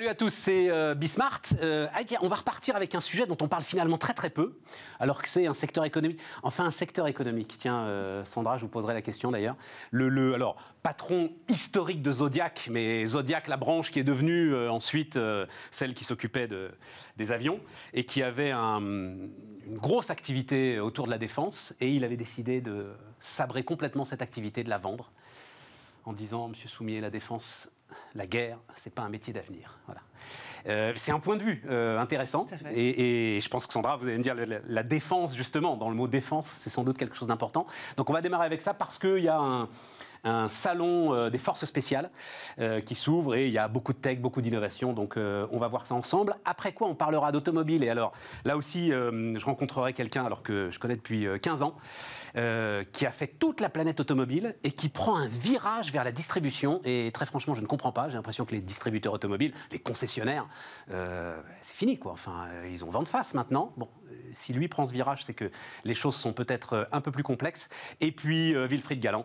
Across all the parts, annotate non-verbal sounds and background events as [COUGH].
Salut à tous, c'est Bismarck, euh, Bismart. Euh, on va repartir avec un sujet dont on parle finalement très très peu, alors que c'est un secteur économique. Enfin, un secteur économique. Tiens, euh, Sandra, je vous poserai la question d'ailleurs. Le, le, alors, patron historique de Zodiac, mais Zodiac, la branche qui est devenue ensuite celle qui s'occupait de, des avions et qui avait une grosse activité autour de la défense, et il avait décidé de sabrer complètement cette activité, de la vendre, en disant, Monsieur Soumier, la défense, la guerre, c'est pas un métier d'avenir. Euh, c'est un point de vue euh, intéressant. Et, je pense que Sandra, vous allez me dire la, défense, justement, dans le mot défense, c'est sans doute quelque chose d'important. Donc on va démarrer avec ça parce qu'il y a un, salon euh, des forces spéciales qui s'ouvre et il y a beaucoup de tech, beaucoup d'innovation. Donc on va voir ça ensemble. Après quoi, on parlera d'automobile. Et alors là aussi, je rencontrerai quelqu'un alors que je connais depuis 15 ans. Euh, qui a fait toute la planète automobile et qui prend un virage vers la distribution. Et très franchement, je ne comprends pas. J'ai l'impression que les distributeurs automobiles, les concessionnaires, euh, c'est fini quoi. Enfin, euh, ils ont vent de face maintenant. Bon, si lui prend ce virage, c'est que les choses sont peut-être un peu plus complexes. Et puis, Wilfried Galland,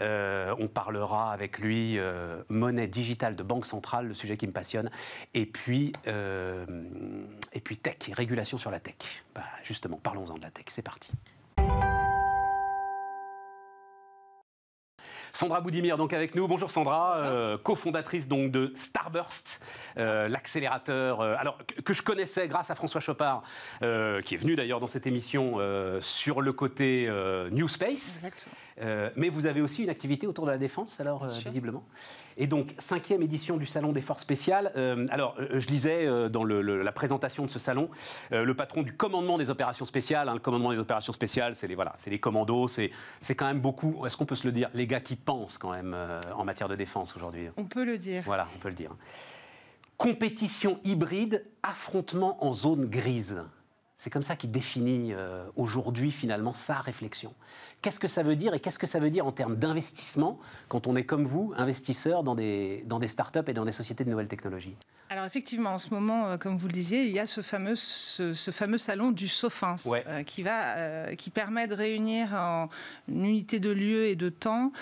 on parlera avec lui monnaie digitale de Banque Centrale, le sujet qui me passionne. Et puis, et puis tech, régulation sur la tech. Bah, justement, parlons-en de la tech. C'est parti. Sandra Boudimir, donc avec nous. Bonjour Sandra, euh, cofondatrice donc de Starburst, euh, l'accélérateur, euh, alors que, je connaissais grâce à François Chopard, qui est venu d'ailleurs dans cette émission sur le côté New Space. Euh, mais vous avez aussi une activité autour de la défense, alors, euh, visiblement. Et donc, cinquième édition du Salon des Forces Spéciales. Euh, alors, je lisais dans la présentation de ce salon, le patron du commandement des opérations spéciales. Hein, le commandement des opérations spéciales, c'est les, les commandos, c'est quand même beaucoup, est-ce qu'on peut se le dire, les gars qui pensent quand même en matière de défense aujourd'hui hein. On peut le dire. Voilà, on peut le dire. Hein. Compétition hybride, affrontement en zone grise. C'est comme ça qu'il définit euh, aujourd'hui finalement sa réflexion. Qu'est-ce que ça veut dire et qu'est-ce que ça veut dire en termes d'investissement quand on est comme vous, investisseur dans des, dans des startups et dans des sociétés de nouvelles technologies alors effectivement, en ce moment, euh, comme vous le disiez, il y a ce fameux, ce, fameux salon du Sofins euh, qui, va, euh, qui permet de réunir en unité de lieu et de temps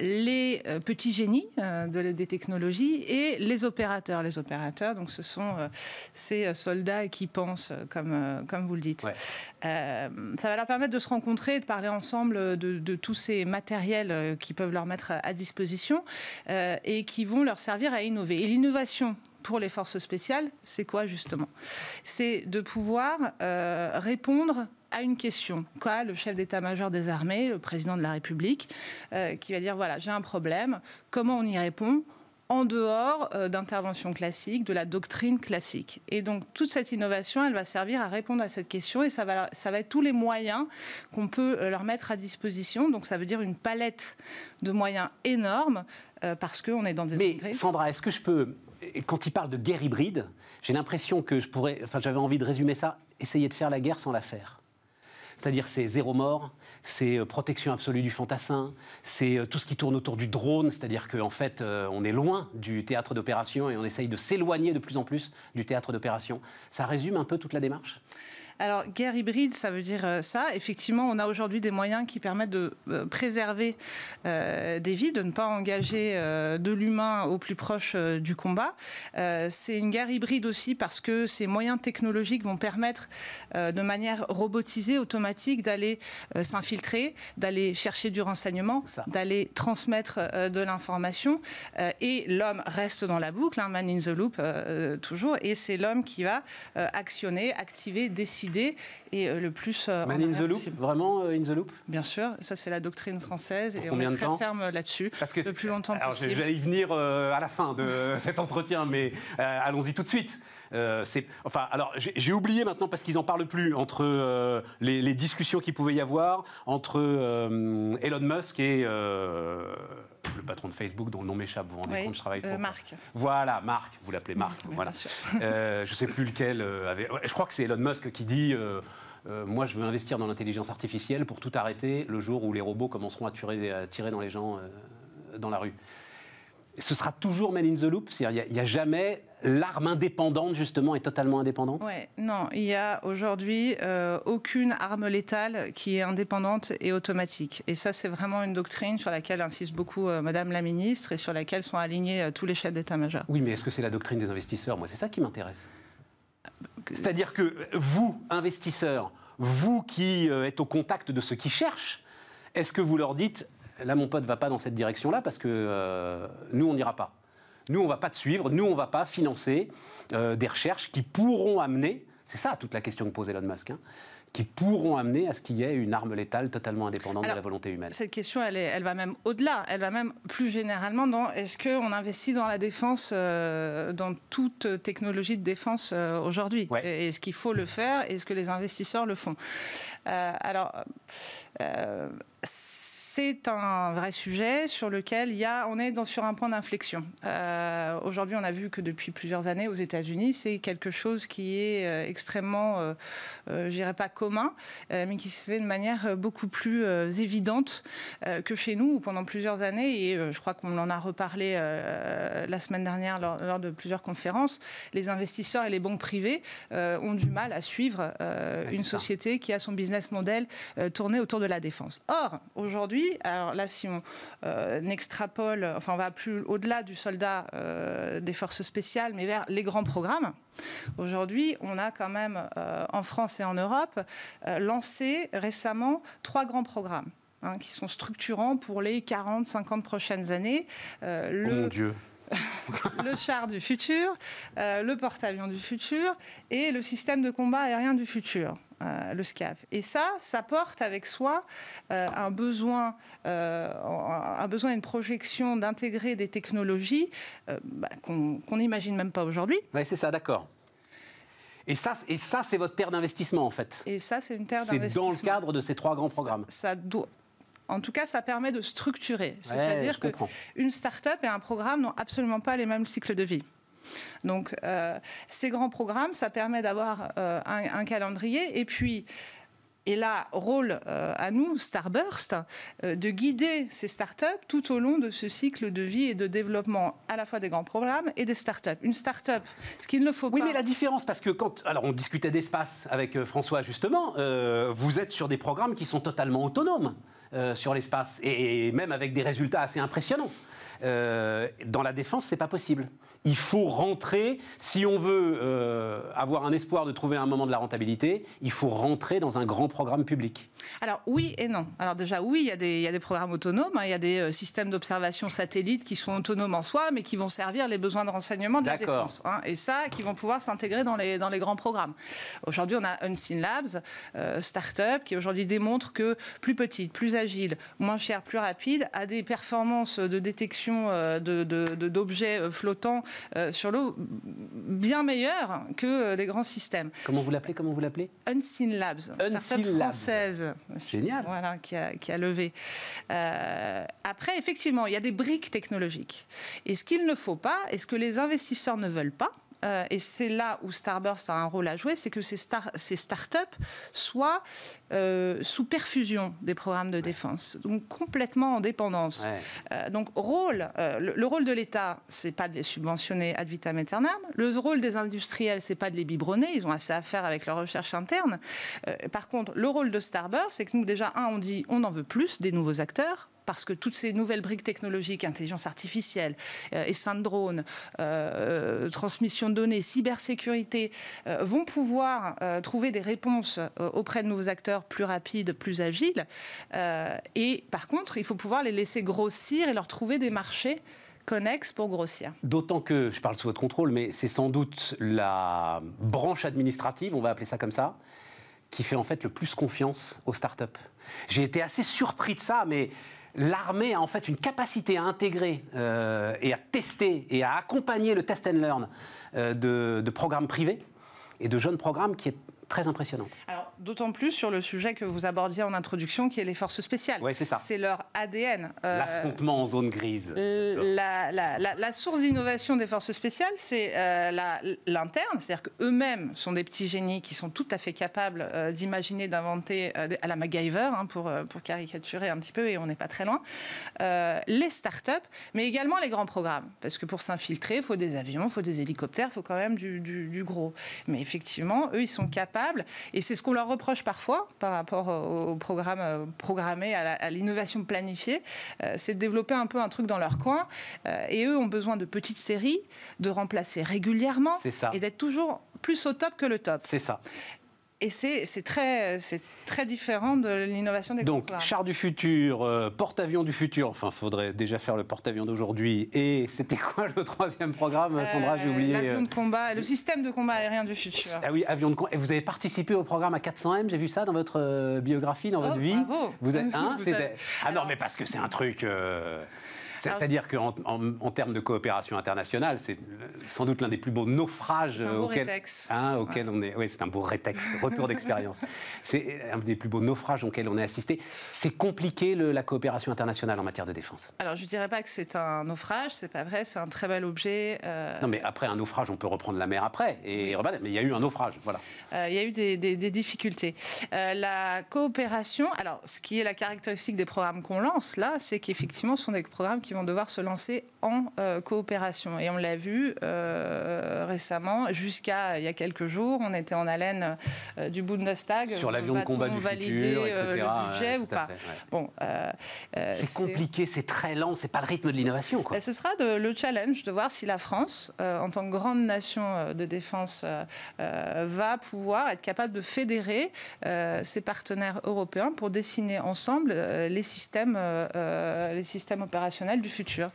les petits génies des technologies et les opérateurs. Les opérateurs, donc ce sont ces soldats qui pensent, comme, comme vous le dites. ça va leur permettre de se rencontrer, de parler ensemble de, tous ces matériels qui peuvent leur mettre à, à disposition et qui vont leur servir à innover. Et l'innovation pour les forces spéciales, c'est quoi justement C'est de pouvoir euh, répondre à une question Quoi, le chef d'état-major des armées, le président de la République, euh, qui va dire voilà, j'ai un problème, comment on y répond en dehors euh, d'intervention classique, de la doctrine classique. Et donc toute cette innovation, elle va servir à répondre à cette question et ça va, ça va être tous les moyens qu'on peut leur mettre à disposition. Donc ça veut dire une palette de moyens énorme parce qu'on est dans des... Mais Sandra, est-ce que je peux quand il parle de guerre hybride, j'ai l'impression que je pourrais, enfin j'avais envie de résumer ça, essayer de faire la guerre sans la faire. C'est-à-dire c'est zéro mort, c'est euh, protection absolue du fantassin, c'est euh, tout ce qui tourne autour du drone, c'est-à-dire qu'en fait euh, on est loin du théâtre d'opération et on essaye de s'éloigner de plus en plus du théâtre d'opération. Ça résume un peu toute la démarche alors, guerre hybride, ça veut dire euh, ça. Effectivement, on a aujourd'hui des moyens qui permettent de euh, préserver euh, des vies, de ne pas engager de l'humain au plus proche du combat. c'est une guerre hybride aussi parce que ces moyens technologiques vont permettre de manière robotisée, automatique, d'aller s'infiltrer, d'aller chercher du renseignement, d'aller transmettre de l'information. et l'homme reste dans la boucle, hein, man in the loop toujours, et c'est l'homme qui va actionner, activer, décider et euh, le plus. Euh, Man in the loop, vraiment euh, in the loop Bien sûr, ça c'est la doctrine française et on est très ferme là-dessus. Le plus longtemps alors, J'allais y venir à la fin de [LAUGHS] cet entretien, mais allons-y tout de suite. c'est enfin, alors j'ai oublié maintenant parce qu'ils en parlent plus entre les, discussions qu'il pouvait y avoir entre Elon Musk et le patron de Facebook dont le nom m'échappe. Vous vous rendez compte, je travaille euh, pour. Marc. Voilà, Marc. Vous l'appelez Marc. voilà. Euh, je ne sais plus lequel euh, Je crois que c'est Elon Musk qui dit. moi, je veux investir dans l'intelligence artificielle pour tout arrêter le jour où les robots commenceront à tirer, à tirer dans les gens dans la rue. Ce sera toujours man in the loop, c'est-à-dire il n'y a, jamais l'arme indépendante, justement, est totalement indépendante Oui, non. Il n'y a aujourd'hui euh, aucune arme létale qui est indépendante et automatique. Et ça, c'est vraiment une doctrine sur laquelle insiste beaucoup euh, Madame la Ministre et sur laquelle sont alignés euh, tous les chefs d'État-major. Oui, mais est-ce que c'est la doctrine des investisseurs Moi, c'est ça qui m'intéresse. C'est-à-dire que vous, investisseurs, vous qui êtes au contact de ceux qui cherchent, est-ce que vous leur dites, là mon pote va pas dans cette direction-là parce que nous on n'ira pas nous, on ne va pas te suivre, nous, on ne va pas financer euh, des recherches qui pourront amener, c'est ça toute la question que pose Elon Musk, hein, qui pourront amener à ce qu'il y ait une arme létale totalement indépendante de la volonté humaine. Cette question, elle, va même au-delà. Elle va même plus généralement dans est-ce qu'on investit dans la défense, euh, dans toute technologie de défense euh, aujourd'hui Est-ce qu'il faut le faire Est-ce que les investisseurs le font Alors c'est un vrai sujet sur lequel il y a, on est dans, sur un point d'inflexion. Euh, aujourd'hui, on a vu que depuis plusieurs années aux États-Unis, c'est quelque chose qui est euh, extrêmement, euh, euh, je dirais pas commun, mais qui se fait de manière beaucoup plus évidente que chez nous, pendant plusieurs années, et je crois qu'on en a reparlé la semaine dernière lors, de plusieurs conférences, les investisseurs et les banques privées ont du mal à suivre ah, une société qui a son business model tourné autour de la défense. Or, aujourd'hui, alors là, si on euh, extrapole, enfin, on va plus au-delà du soldat euh, des forces spéciales, mais vers les grands programmes. Aujourd'hui, on a quand même, euh, en France et en Europe, lancé récemment trois grands programmes. Hein, qui sont structurants pour les 40-50 prochaines années. le... Oh mon Dieu [LAUGHS] le char du futur, le porte-avions du futur et le système de combat aérien du futur. Euh, le SCAV. Et ça, ça porte avec soi euh, un besoin, euh, un besoin, une projection d'intégrer des technologies bah, qu'on n'imagine même pas aujourd'hui. Oui, c'est ça, d'accord. Et ça, et ça c'est votre terre d'investissement, en fait. Et ça, c'est une terre d'investissement. C'est dans le cadre de ces trois grands programmes. Ça, doit... En tout cas, ça permet de structurer. C'est-à-dire que qu'une start-up et un programme n'ont absolument pas les mêmes cycles de vie. Donc euh, ces grands programmes, ça permet d'avoir euh, un, calendrier et puis... Et là, rôle euh, à nous, Starburst, de guider ces startups tout au long de ce cycle de vie et de développement à la fois des grands programmes et des startups. Une startup, ce qu'il ne faut pas. Oui, mais la différence, parce que quand. Alors, on discutait d'espace avec François, justement, vous êtes sur des programmes qui sont totalement autonomes sur l'espace et, même avec des résultats assez impressionnants. dans la défense, n'est pas possible il faut rentrer, si on veut euh, avoir un espoir de trouver un moment de la rentabilité, il faut rentrer dans un grand programme public. Alors oui et non. Alors déjà oui, il y a des, programmes autonomes, il y a des hein. euh, systèmes d'observation satellite qui sont autonomes en soi, mais qui vont servir les besoins de renseignement de la défense. Hein, et ça, qui vont pouvoir s'intégrer dans les, dans les grands programmes. Aujourd'hui, on a Unseen Labs, startup, euh, start-up, qui aujourd'hui démontre que plus petite, plus agile, moins chère, plus rapide, a des performances de détection d'objets de, flottants euh, sur l'eau bien meilleure que euh, des grands systèmes. Comment vous l'appelez Comment vous l'appelez Unseen Labs, une startup française. Génial. Voilà, qui a, a levé. Euh, après, effectivement, il y a des briques technologiques. Et ce qu'il ne faut pas, et ce que les investisseurs ne veulent pas, euh, et c'est là où Starburst a un rôle à jouer, c'est que ces, start-up soient euh, sous perfusion des programmes de défense, donc complètement en dépendance. Euh, donc le, rôle de l'État, c'est pas de les subventionner ad vitam aeternam. Le rôle des industriels, c'est pas de les biberonner. Ils ont assez à faire avec leur recherche interne. par contre, le rôle de Starburst, c'est que nous déjà un, on dit on en veut plus des nouveaux acteurs parce que toutes ces nouvelles briques technologiques, intelligence artificielle, euh, et de drones, euh, euh, transmission de données, cybersécurité, vont pouvoir trouver des réponses auprès de nouveaux acteurs plus rapides, plus agiles. et par contre, il faut pouvoir les laisser grossir et leur trouver des marchés connexes pour grossir. D'autant que, je parle sous votre contrôle, mais c'est sans doute la branche administrative, on va appeler ça comme ça, qui fait en fait le plus confiance aux startups. J'ai été assez surpris de ça, mais l'armée a en fait une capacité à intégrer euh, et à tester et à accompagner le test and learn euh, de, programmes privés et de jeunes programmes qui est très impressionnante. Alors, d'autant plus sur le sujet que vous abordiez en introduction, qui est les forces spéciales. Oui, c'est ça. C'est leur ADN. Euh, L'affrontement en zone grise. La, source d'innovation des forces spéciales, c'est euh, l'interne, c'est-à-dire qu'eux-mêmes sont des petits génies qui sont tout à fait capables euh, d'imaginer, d'inventer à la MacGyver, hein, pour, pour caricaturer un petit peu, et on n'est pas très loin. les start-up, mais également les grands programmes. Parce que pour s'infiltrer, il faut des avions, il faut des hélicoptères, il faut quand même du, du gros. Mais effectivement, eux, ils sont capables et c'est ce qu'on leur reproche parfois par rapport euh, au programme euh, programmé, à l'innovation planifiée. Euh, c'est de développer un peu un truc dans leur coin. et eux ont besoin de petites séries, de remplacer régulièrement et d'être toujours plus au top que le top. C'est ça et c'est très, différent de l'innovation des Donc, char du futur, euh, porte-avions du futur, enfin, il faudrait déjà faire le porte-avions d'aujourd'hui. Et c'était quoi le troisième programme, euh, Sandra J'ai oublié. L'avion euh. de combat, le système de combat aérien du futur. Ah oui, avion de combat. Et vous avez participé au programme à 400M, j'ai vu ça dans votre biographie, dans votre oh, vie. Bravo Vous êtes [LAUGHS] un Ah non, mais parce que c'est un truc. C'est-à-dire ah qu'en en, termes de coopération internationale, c'est euh, sans doute l'un des plus beaux naufrages un euh, beau auquel, hein, on est. Oui, c'est un beau rétex, [LAUGHS] retour d'expérience. C'est euh, un des plus beaux naufrages auxquels on est assisté. C'est compliqué la coopération internationale en matière de défense. Alors je ne dirais pas que c'est un naufrage, c'est pas vrai, c'est un très bel objet. Non, mais après un naufrage, on peut reprendre la mer après et Mais il y a eu un naufrage, voilà. il y a eu des, difficultés. la coopération, alors ce qui est la caractéristique des programmes qu'on lance là, c'est qu'effectivement, ce sont des programmes qui vont devoir se lancer en euh, coopération. Et on l'a vu euh, récemment, jusqu'à il y a quelques jours, on était en haleine euh, du Bundestag. Sur l'avion de combat Le budget ou pas. bon, c'est compliqué, c'est très lent, c'est pas le rythme de l'innovation. Bah, ce sera le challenge de voir si la France, en tant que grande nation de défense, va pouvoir être capable de fédérer ses partenaires européens pour dessiner ensemble les systèmes, les systèmes opérationnels du futur.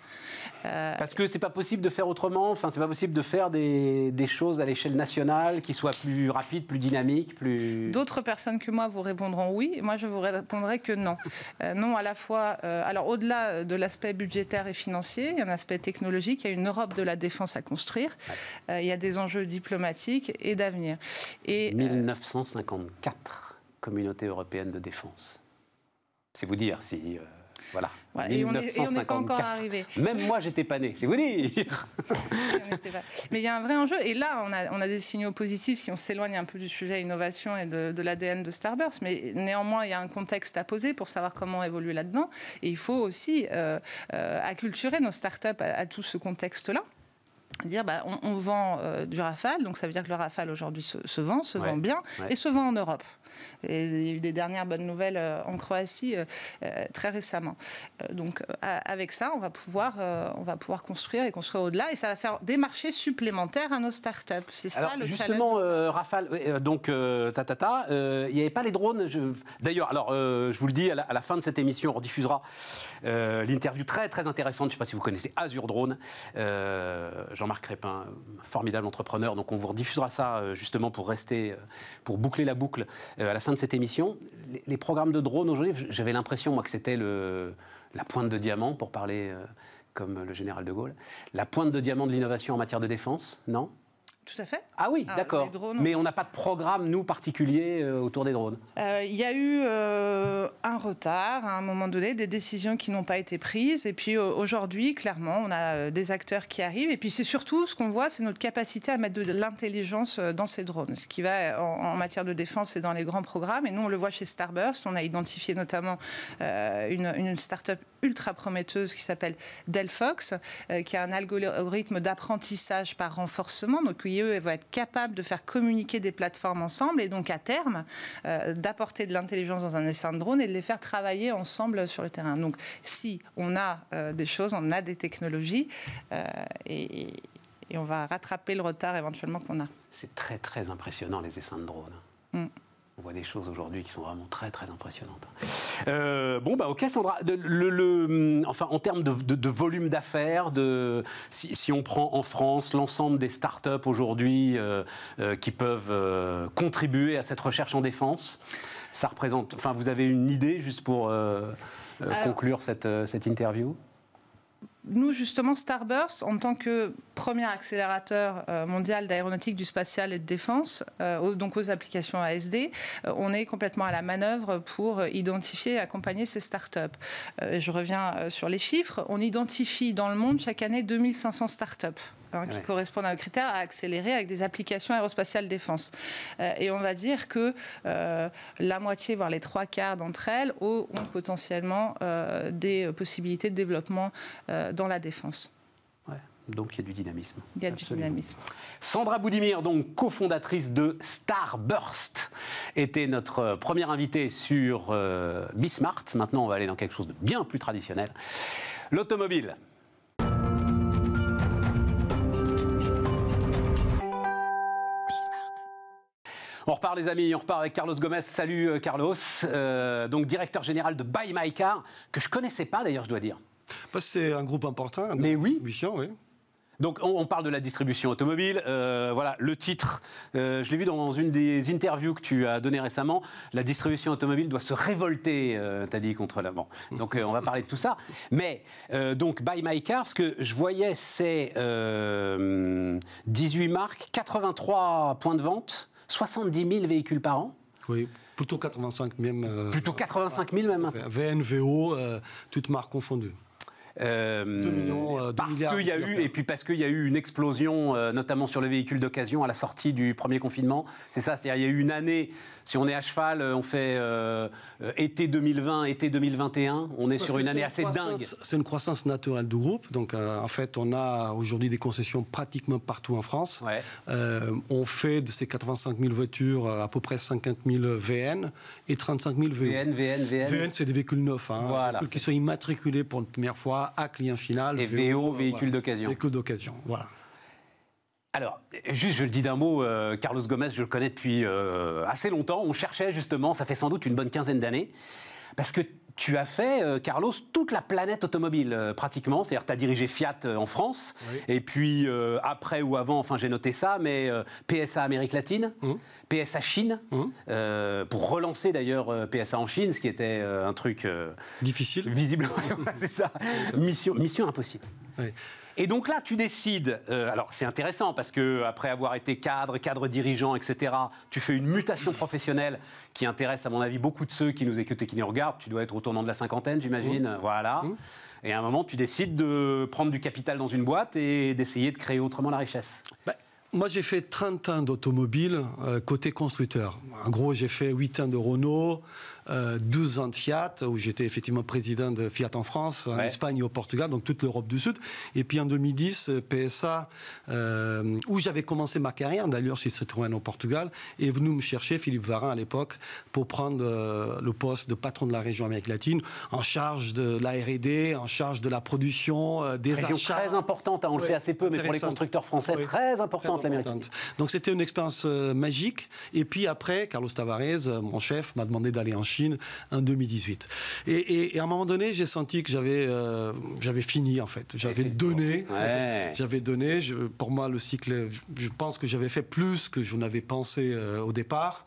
Euh, Parce que c'est pas possible de faire autrement. Enfin, c'est pas possible de faire des, choses à l'échelle nationale qui soient plus rapides, plus dynamiques, plus. D'autres personnes que moi vous répondront oui. moi, je vous répondrai que non. [LAUGHS] Euh, non, à la fois. Euh, alors, au-delà de l'aspect budgétaire et financier, il y a un aspect technologique. Il y a une Europe de la défense à construire. il y a des enjeux diplomatiques et d'avenir. Et 1954, Communauté européenne de défense. C'est vous dire si. Voilà. Et, on n'est pas encore arrivé. [LAUGHS] Même moi, j'étais pas né, c'est vous dire. [LAUGHS] Mais il y a un vrai enjeu. Et là, on a, des signaux positifs si on s'éloigne un peu du sujet innovation et de, l'ADN de Starburst. Mais néanmoins, il y a un contexte à poser pour savoir comment évoluer là-dedans. Et il faut aussi euh, euh, acculturer nos startups à, tout ce contexte-là dire bah, on, vend euh, du Rafale, donc ça veut dire que le Rafale aujourd'hui se, vend, se vend bien et se vend en Europe il y a eu des dernières bonnes nouvelles euh, en Croatie euh, euh, très récemment. donc avec ça, on va pouvoir, on va pouvoir construire et construire au-delà, et ça va faire des marchés supplémentaires à nos startups. C'est ça le justement, challenge. Rafale, donc ta, il n'y avait pas les drones. D'ailleurs, alors je vous le dis, à la, fin de cette émission, on diffusera l'interview très très intéressante. Je ne sais pas si vous connaissez Azure Drone, Jean-Marc Crépin, formidable entrepreneur. Donc on vous rediffusera ça justement pour rester, pour boucler la boucle euh, à la fin de cette émission. Les, programmes de drones aujourd'hui, j'avais l'impression, moi, que c'était la pointe de diamant, pour parler euh, comme le général de Gaulle. La pointe de diamant de l'innovation en matière de défense, non tout à fait. Ah oui, ah, d'accord. Mais on n'a pas de programme, nous, particulier euh, autour des drones. Il euh, y a eu euh, un retard à un moment donné, des décisions qui n'ont pas été prises. Et puis aujourd'hui, clairement, on a des acteurs qui arrivent. Et puis c'est surtout ce qu'on voit, c'est notre capacité à mettre de l'intelligence dans ces drones. Ce qui va en, matière de défense et dans les grands programmes. Et nous, on le voit chez Starburst. On a identifié notamment une, une start-up ultra prometteuse qui s'appelle Delfox, euh, qui a un algorithme d'apprentissage par renforcement. Donc, ils va être capable de faire communiquer des plateformes ensemble et donc à terme euh, d'apporter de l'intelligence dans un essaim de drone et de les faire travailler ensemble sur le terrain. Donc, si on a euh, des choses, on a des technologies et, on va rattraper le retard éventuellement qu'on a. C'est très très impressionnant les essaims de drones. Mm on voit des choses aujourd'hui qui sont vraiment très très impressionnantes. Euh, bon bah ok Sandra, mm, enfin en termes de, volume d'affaires, de si, on prend en France l'ensemble des startups aujourd'hui euh, euh, qui peuvent contribuer à cette recherche en défense, ça représente. Enfin vous avez une idée juste pour conclure cette, cette interview nous, justement, Starburst, en tant que premier accélérateur euh, mondial d'aéronautique, du spatial et de défense, euh, donc aux applications ASD, euh, on est complètement à la manœuvre pour identifier et accompagner ces startups. je reviens sur les chiffres. On identifie dans le monde chaque année 2500 startups. up qui correspondent à un critère à accélérer avec des applications aérospatiales défense. et on va dire que la moitié, voire les trois quarts d'entre elles, ont, potentiellement des possibilités de développement dans la défense. Donc il y a du dynamisme. Il y a du dynamisme. Sandra Boudimir, donc cofondatrice de Starburst, était notre première invitée sur euh, Bismart. Maintenant, on va aller dans quelque chose de bien plus traditionnel. L'automobile. On repart les amis, on repart avec Carlos Gomez. Salut euh, Carlos, euh, donc directeur général de Buy My Car, que je connaissais pas d'ailleurs, je dois dire. Bah, c'est un groupe important. Hein, Mais oui. Distribution, oui. Donc on, parle de la distribution automobile. Euh, voilà, le titre, euh, je l'ai vu dans une des interviews que tu as données récemment, la distribution automobile doit se révolter, tu euh, t'as dit, contre l'avant. Donc on va parler de tout ça. Mais donc Buy My Car, ce que je voyais c'est 18 marques, 83 points de vente, 70 000 véhicules par an. Oui. Plutôt 85 000. plutôt 85 000 même. VNVO, toutes marques confondues. Euh, euh, parce qu'il y a eu, et puis parce qu'il y a eu une explosion, euh, notamment sur les véhicules d'occasion à la sortie du premier confinement. C'est ça, c'est-à-dire il y a eu une année. Si on est à cheval, on fait été 2020, été 2021. On est sur une année assez dingue. C'est une croissance naturelle du groupe. Donc en fait, on a aujourd'hui des concessions pratiquement partout en France. on fait de ces 85 000 voitures à peu près 50 000 VN et 35 000 VN. VN, VN, VN. VN c'est des véhicules neufs, hein, qui sont immatriculés pour une première fois à client final. Et VO, véhicule d'occasion. Véhicule d'occasion, voilà. Alors, juste, je le dis d'un mot, euh, Carlos Gomez, je le connais depuis euh, assez longtemps. On cherchait justement, ça fait sans doute une bonne quinzaine d'années, parce que tu as fait, euh, Carlos, toute la planète automobile, euh, pratiquement. C'est-à-dire, tu as dirigé Fiat euh, en France, et puis après ou avant, enfin, j'ai noté ça, mais PSA Amérique latine, mmh. PSA Chine, mmh. pour relancer d'ailleurs PSA en Chine, ce qui était un truc. Difficile. Visible, [LAUGHS] c'est ça. Mission, mission impossible. Oui. Et donc là, tu décides. Euh, alors c'est intéressant parce que après avoir été cadre, cadre dirigeant, etc., tu fais une mutation professionnelle qui intéresse à mon avis beaucoup de ceux qui nous écoutent et qui nous regardent. Tu dois être au tournant de la cinquantaine, j'imagine. Mmh. Voilà. Mmh. Et à un moment, tu décides de prendre du capital dans une boîte et d'essayer de créer autrement la richesse. Bah, moi, j'ai fait 30 ans d'automobile euh, côté constructeur. En gros, j'ai fait 8 ans de Renault, 12 euh, ans de Fiat, où j'étais effectivement président de Fiat en France, en Espagne et au Portugal, donc toute l'Europe du Sud. Et puis en 2010, euh, PSA, euh, où j'avais commencé ma carrière, d'ailleurs chez Citroën au Portugal, est venu me chercher, Philippe Varin à l'époque, pour prendre le poste de patron de la région Amérique latine, en charge de la R&D, en charge de la production, des région très importante, hein, on le sait assez peu, mais pour les constructeurs français, très importante l'Amérique latine. Donc c'était une expérience magique. Et puis après, Carlos Tavares, mon chef, m'a demandé d'aller en Chine en 2018. Et, à un moment donné, j'ai senti que j'avais euh, j'avais fini en fait. J'avais donné. J'avais donné. Je, pour moi, le cycle, je pense que j'avais fait plus que je n'avais pensé euh, au départ.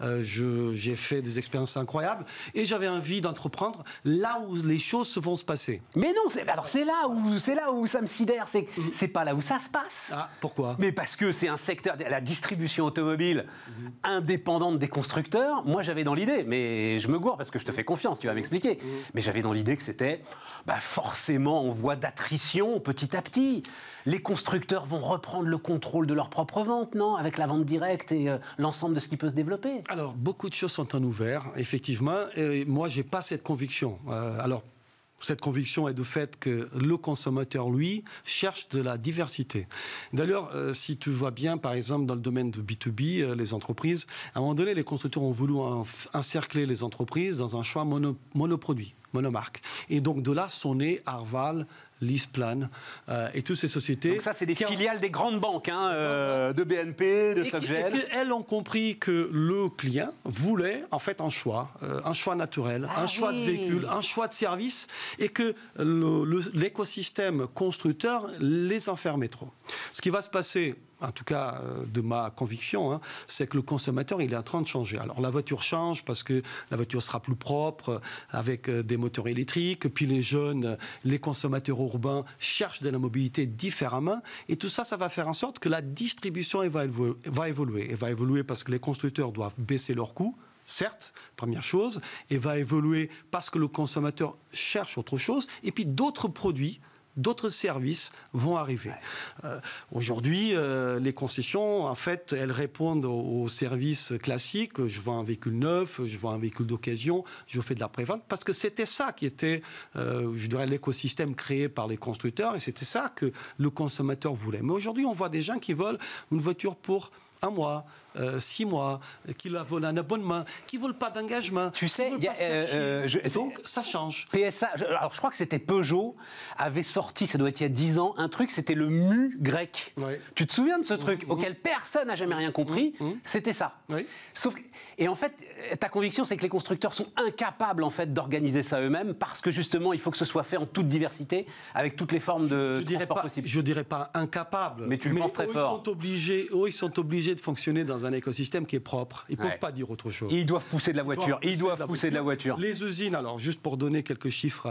Euh, j'ai fait des expériences incroyables et j'avais envie d'entreprendre là où les choses se vont se passer. Mais non, alors c'est là où c'est là où ça me sidère. C'est mm-hmm. c'est pas là où ça se passe. Ah, pourquoi Mais parce que c'est un secteur la distribution automobile mm-hmm. indépendante des constructeurs. Moi, j'avais dans l'idée, mais je me gourre parce que je te fais confiance, tu vas m'expliquer. Mmh. Mmh. Mais j'avais dans l'idée que c'était bah, forcément en voie d'attrition petit à petit. Les constructeurs vont reprendre le contrôle de leur propre vente, non Avec la vente directe et euh, l'ensemble de ce qui peut se développer. Alors, beaucoup de choses sont en ouvert, effectivement. Et moi, je n'ai pas cette conviction. Euh, alors, cette conviction est de fait que le consommateur, lui, cherche de la diversité. D'ailleurs, euh, si tu vois bien, par exemple, dans le domaine de B2B, euh, les entreprises, à un moment donné, les constructeurs ont voulu encercler les entreprises dans un choix mono, monoproduit monomarque. Et donc de là sont nés Arval, Lisplan euh, et toutes ces sociétés. Donc ça, c'est des filiales des grandes banques, hein, euh, de BNP, de SocGen. elles ont compris que le client voulait en fait un choix, euh, un choix naturel, ah un choix de véhicule, un choix de service, et que l'écosystème constructeur les enfermait trop. Ce qui va se passer en tout cas euh, de ma conviction, hein, c'est que le consommateur, il est en train de changer. Alors la voiture change parce que la voiture sera plus propre euh, avec euh, des moteurs électriques, puis les jeunes, les consommateurs urbains cherchent de la mobilité différemment, et tout ça, ça va faire en sorte que la distribution va, évoluer, va évoluer. va évoluer parce que les constructeurs doivent baisser leurs coûts, certes, première chose, et va évoluer parce que le consommateur cherche autre chose, et puis d'autres produits d'autres services vont arriver. Euh, aujourd'hui, euh, les concessions, en fait, elles répondent aux, services classiques. Je vends un véhicule neuf, je vends un véhicule d'occasion, je fais de la prévente, parce que c'était ça qui était, euh, je dirais, l'écosystème créé par les constructeurs, et c'était ça que le consommateur voulait. Mais aujourd'hui, on voit des gens qui veulent une voiture pour un mois, euh, six mois, qui la veulent un abonnement, qui ne veulent pas d'engagement. Tu euh, euh, sais, donc ça change. alors je crois que c'était Peugeot, avait sorti, ça doit être il y a dix ans, un truc, c'était le mu grec. Tu te souviens de ce truc mmh, mmh. auquel personne n'a jamais rien compris mmh, C'était ça. Sauf que et en fait, euh, ta conviction, c'est que les constructeurs sont incapables en fait d'organiser ça eux-mêmes parce que justement, il faut que ce soit fait en toute diversité, avec toutes les formes de je Je dirais pas incapable. Mais tu le très Ils sont obligés, ils sont obligés de fonctionner dans un écosystème qui est propre. Ils ne peuvent pas dire autre chose. Ils doivent pousser de la voiture. Ils doivent, pousser, de, la voiture. Les usines, alors juste pour donner quelques chiffres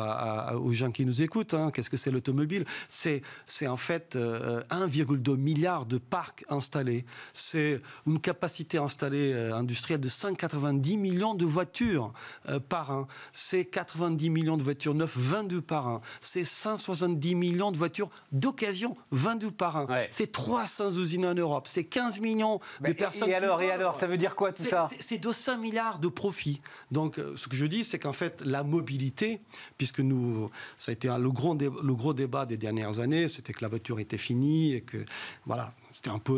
aux gens qui nous écoutent, hein, qu'est-ce que c'est l'automobile C'est c'est en fait 1,2 euh, euh, milliard de parcs installés. C'est une capacité installée industrielle de 190 millions de voitures euh, par an. C'est 90 millions de voitures neuves, 22 par an. C'est 170 millions de voitures d'occasion, 22 par an. C'est 300 usines en Europe. C'est 15 millions de personnes. Et, alors, et alors, ça veut dire quoi tout ça C'est 200 milliards de profits. Donc, euh, ce que je dis, c'est qu'en fait, la mobilité, puisque nous, ça a été le grand le gros débat des dernières années, c'était que la voiture était finie et que voilà. C'était un peu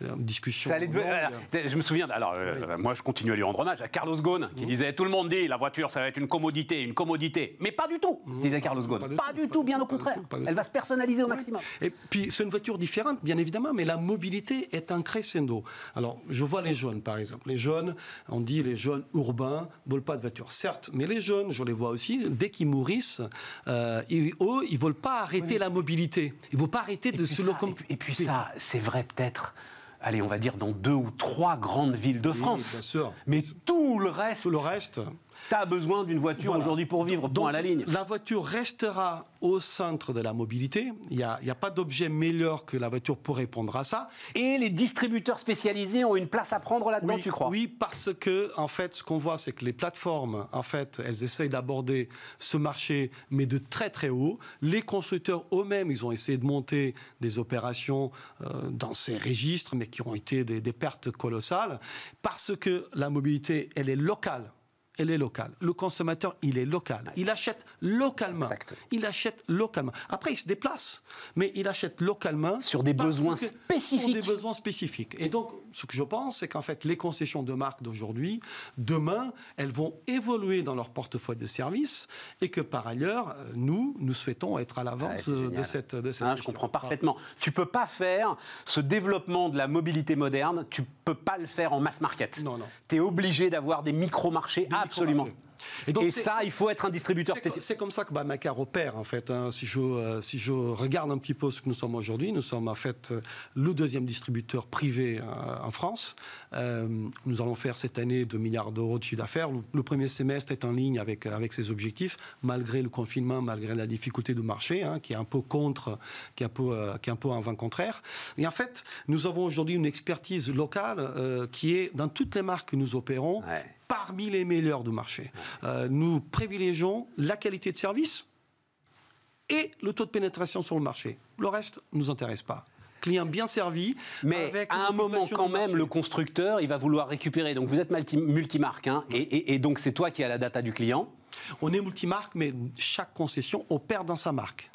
la, discussion. je me souviens, alors euh, moi je continue à lui rendre hommage, à Carlos Ghosn, qui mhm. disait Tout le monde dit la voiture ça va être une commodité, une commodité. Mais pas du tout, mhm. disait Carlos Ghosn. Pas, du, tout, bien au contraire. Elle va se personnaliser au maximum. Et puis c'est une voiture différente, bien évidemment, mais la mobilité est un crescendo. Alors je vois les jeunes par exemple. Les jeunes, on dit les jeunes urbains ne veulent pas de voiture, certes, mais les jeunes, je les vois aussi, dès qu'ils mourissent, euh, eux, ils ne veulent pas arrêter la mobilité. Ils ne veulent pas arrêter de se. locomotiver. et, et puis ça, c'est vrai peut-être allez, on va dire, dans deux ou trois grandes villes de France. Mais tout le reste, tout le reste tu as besoin d'une voiture aujourd'hui pour vivre, point à la ligne. La voiture restera au centre de la mobilité. Il n'y a, pas d'objet meilleur que la voiture pour répondre à ça. Et les distributeurs spécialisés ont une place à prendre là-dedans, tu crois Oui, parce que, en fait, ce qu'on voit, c'est que les plateformes, en fait, elles essayent d'aborder ce marché, mais de très très haut. Les constructeurs eux-mêmes, ils ont essayé de monter des opérations euh, dans ces registres, mais qui ont été des pertes colossales, parce que la mobilité, elle est locale elle est locale. Le consommateur, il est local. Il achète localement. Il achète localement. Après, il se déplace, mais il achète localement. Sur des besoins spécifiques. Sur des besoins spécifiques. Et donc, ce que je pense, c'est qu'en fait, les concessions de marques d'aujourd'hui, demain, elles vont évoluer dans leur portefeuille de services et que par ailleurs, euh, nous, nous souhaitons être à l'avance euh, de cette, de hein, Je comprends ah. parfaitement. Tu peux pas faire ce développement de la mobilité moderne, tu peux pas le faire en mass market. Non, non. Tu es obligé d'avoir des micro-marchés, absolument. Et, donc, ça, il faut être un distributeur spécial. – C'est comme ça que Macar opère, en fait. Hein, si, je, euh, si je regarde un petit peu ce que nous sommes aujourd'hui, nous sommes en fait euh, le deuxième distributeur privé euh, en France. nous allons faire cette année 2 milliards d'euros de chiffre d'affaires. Le, premier semestre est en ligne avec, avec ses objectifs, malgré le confinement, malgré la difficulté du marché, hein, qui est un peu contre, qui est un peu, en vent contraire. Et en fait, nous avons aujourd'hui une expertise locale qui est dans toutes les marques que nous opérons parmi les meilleurs du marché. Euh, nous privilégions la qualité de service et le taux de pénétration sur le marché. Le reste ne nous intéresse pas client bien servi. Mais avec à un moment, quand même, le constructeur, il va vouloir récupérer. Donc vous êtes multimarque, hein, et, donc c'est toi qui as la data du client. On est multimarque, mais chaque concession opère dans sa marque.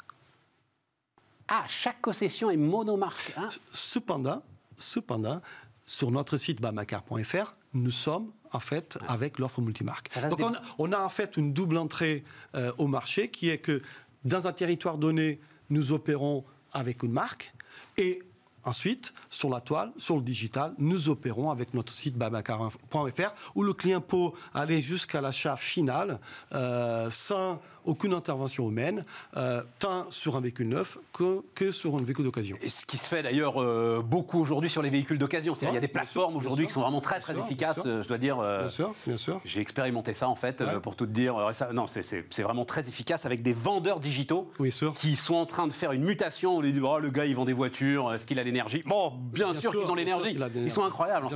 Ah, chaque concession est monomarque. Hein. Cependant, cependant, sur notre site bamacar.fr, nous sommes en fait avec l'offre multimarque. Donc on, a en fait une double entrée euh, au marché qui est que dans un territoire donné, nous opérons avec une marque et Ensuite, sur la toile, sur le digital, nous opérons avec notre site babacar.fr où le client peut aller jusqu'à l'achat final euh, sans aucune intervention humaine, euh, tant sur un véhicule neuf que, sur un véhicule d'occasion. Et Ce qui se fait d'ailleurs euh, beaucoup aujourd'hui sur les véhicules d'occasion. il y a des plateformes aujourd'hui qui sont vraiment très très efficaces, je dois dire. Euh, bien sûr, bien sûr. J'ai expérimenté ça en fait, pour tout te dire. non, c'est vraiment très efficace avec des vendeurs digitaux qui sont en train de faire une mutation. On les dit, oh, le gars, il vend des voitures, est-ce qu'il a l'énergie Bon, bien, sûr, qu'ils ont l'énergie. Ils sont incroyables en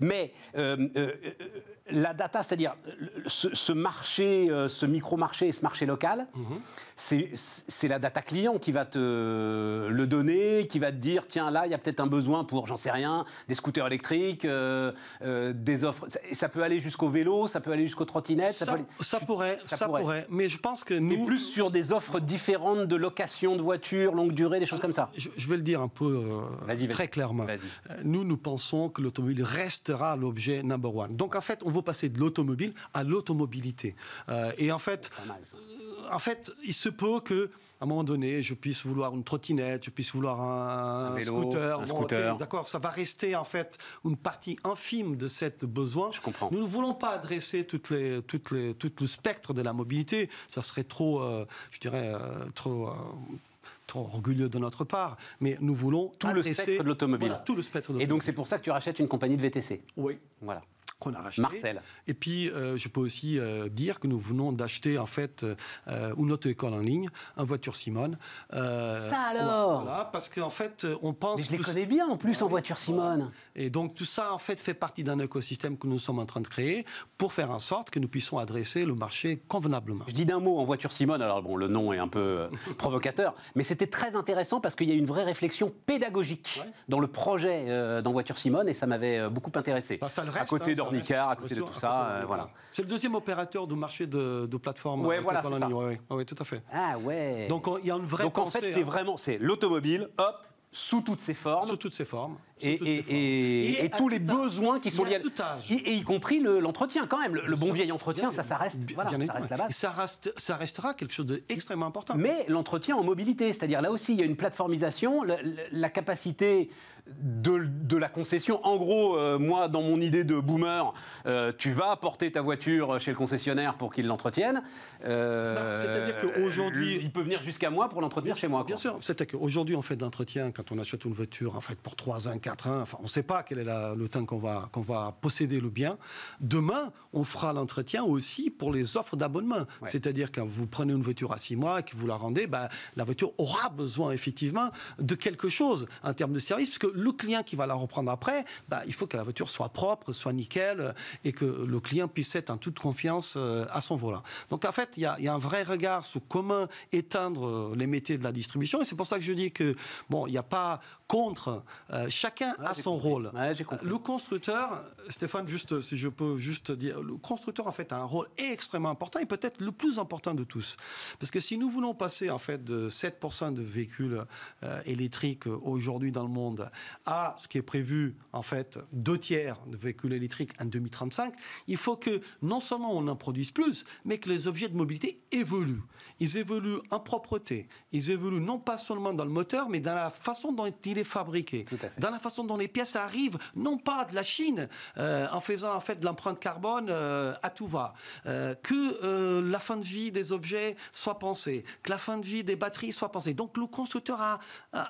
Mais la data, c'est-à-dire ce, marché, euh, ce micro-marché et ce marché local, mhm c'est la data client qui va te le donner, qui va te dire tiens là il y a peut-être un besoin pour j'en sais rien des scooters électriques, euh, euh, des offres. Ça, peut aller jusqu'au vélo, ça peut aller jusqu'aux trottinettes. Ça, pourrait, ça, pourrait. Mais je pense que nous mais plus sur des offres différentes de location de voitures longue durée, des choses comme ça. Je, vais le dire un peu euh, très clairement. Nous nous pensons que l'automobile restera l'objet number one. Donc en fait on veut passer de l'automobile à l'automobilité. et en fait, en fait, il se peut que, à un moment donné, je puisse vouloir une trottinette, je puisse vouloir un, scooter. D'accord, ça va rester en fait une partie infime de cet besoin. Je comprends. Nous ne voulons pas adresser tout le spectre de la mobilité. Ça serait trop, euh, je dirais, euh, euh, trop. orgueilleux de notre part, mais nous voulons tout le spectre de l'automobile. tout le spectre Et donc c'est pour ça que tu rachètes une compagnie de VTC. Oui. Voilà. Marcel. Et puis, euh, je peux aussi euh, dire que nous venons d'acheter, en fait, euh, une autre école en ligne, un voiture Simone. Ça alors Voilà, parce qu'en fait, on pense... Mais je les connais bien, en plus, en ah voiture Simone. Et donc, tout ça, en fait, fait partie d'un écosystème que nous sommes en train de créer pour faire en sorte que nous puissions adresser le marché convenablement. Je dis d'un mot en voiture Simone, alors bon, le nom est un peu [LAUGHS] provocateur, mais c'était très intéressant parce qu'il y a une vraie réflexion pédagogique dans le projet d'En voiture Simone et ça m'avait beaucoup intéressé. Bah, ça le reste, à côté hein, ça. voilà. C'est le deuxième opérateur du marché de, plateforme Oui, euh, tout à fait. Ah ouais. Donc il y a une vraie Donc en fait, c'est hein. vraiment c'est l'automobile, hop, sous toutes ses formes. toutes ses formes. Et, tous les besoins qui sont liés à tout âge. Et, y compris l'entretien, quand même. Le, bon vieil entretien, ça, ça reste, ça reste Ça, restera quelque chose d'extrêmement important. Mais l'entretien en mobilité, c'est-à-dire là aussi, il y a une plateformisation, la capacité de, la concession. En gros, euh, moi, dans mon idée de boomer, euh, tu vas porter ta voiture chez le concessionnaire pour qu'il l'entretienne. Euh, bah, c'est-à-dire qu'aujourd'hui. Il peut venir jusqu'à moi pour l'entretenir chez moi. Bien sûr. C'est-à-dire qu'aujourd'hui, on fait de l'entretien quand on achète une voiture, en fait, pour 3 ans, 4 ans. Enfin, on ne sait pas quel est le temps qu'on va, posséder le bien. Demain, on fera l'entretien aussi pour les offres d'abonnement. C'est-à-dire que vous prenez une voiture à 6 mois et que vous la rendez, bah, la voiture aura besoin effectivement de quelque chose en termes de service, puisque le client qui va la reprendre après, bah, il faut que la voiture soit propre, soit nickel, euh, et que le client puisse être en toute confiance euh, à son volant. Donc en fait, il y a, un vrai regard sur comment éteindre euh, les métiers de la distribution, et c'est pour ça que je dis que, bon, il n'y a pas contre. Euh, chacun a son rôle. Euh, le constructeur, Stéphane, juste si je peux juste dire, le constructeur en fait a un rôle extrêmement important et peut-être le plus important de tous, parce que si nous voulons passer en fait de 7% de véhicules euh, électriques aujourd'hui dans le monde à ce qui est prévu en fait deux tiers de véhicules électriques en 2035, il faut que non seulement on en produise plus, mais que les objets de mobilité évoluent. Ils évoluent en propreté, ils évoluent non pas seulement dans le moteur, mais dans la façon dont ils il dans la façon dont les pièces arrivent, non pas de la Chine, euh, en faisant en fait de l'empreinte carbone euh, à tout va, euh, que la fin de vie des objets soit pensée, que la fin de vie des batteries soit pensée. Donc le constructeur a,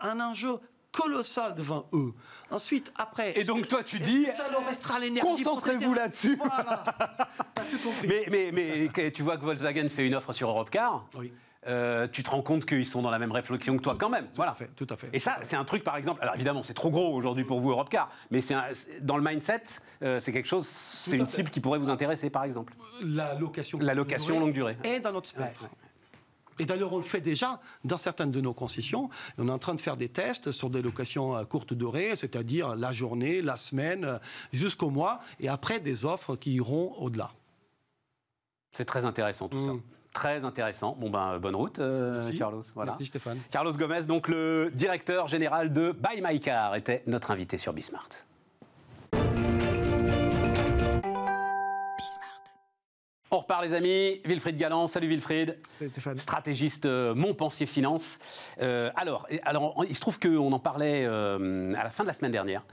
un enjeu colossal devant eux. Ensuite, après. Et donc toi, tu dis. Ça leur restera Concentrez-vous là-dessus. Mais, mais, mais tu vois que Volkswagen fait une offre sur europe car Oui. Euh, tu te rends compte qu'ils sont dans la même réflexion que toi quand même. voilà. fait, tout à fait. Et ça, c'est un truc, par exemple, alors évidemment, c'est trop gros aujourd'hui pour vous, Car mais dans le mindset, euh, c'est quelque chose, c'est une cible qui pourrait vous intéresser, par exemple. La location. La location longue durée. Et dans notre spectre. Et d'ailleurs, on le fait déjà dans certaines de nos concessions. On est en train de faire des tests sur des locations à courte durée, c'est-à-dire la journée, la semaine, jusqu'au mois, et après des offres qui iront au-delà. C'est très intéressant tout mm. ça. Très intéressant. Bon ben, euh, bonne route, euh, Carlos. Voilà. Merci Stéphane. Carlos Gomez, donc le directeur général de Buy My Car, était notre invité sur Bismart. On repart les amis, Wilfried Galland, salut Wilfried. Salut Stéphane. Stratégiste mon euh, Montpensier Finance. alors, alors, il se trouve qu'on en parlait à la fin de la semaine dernière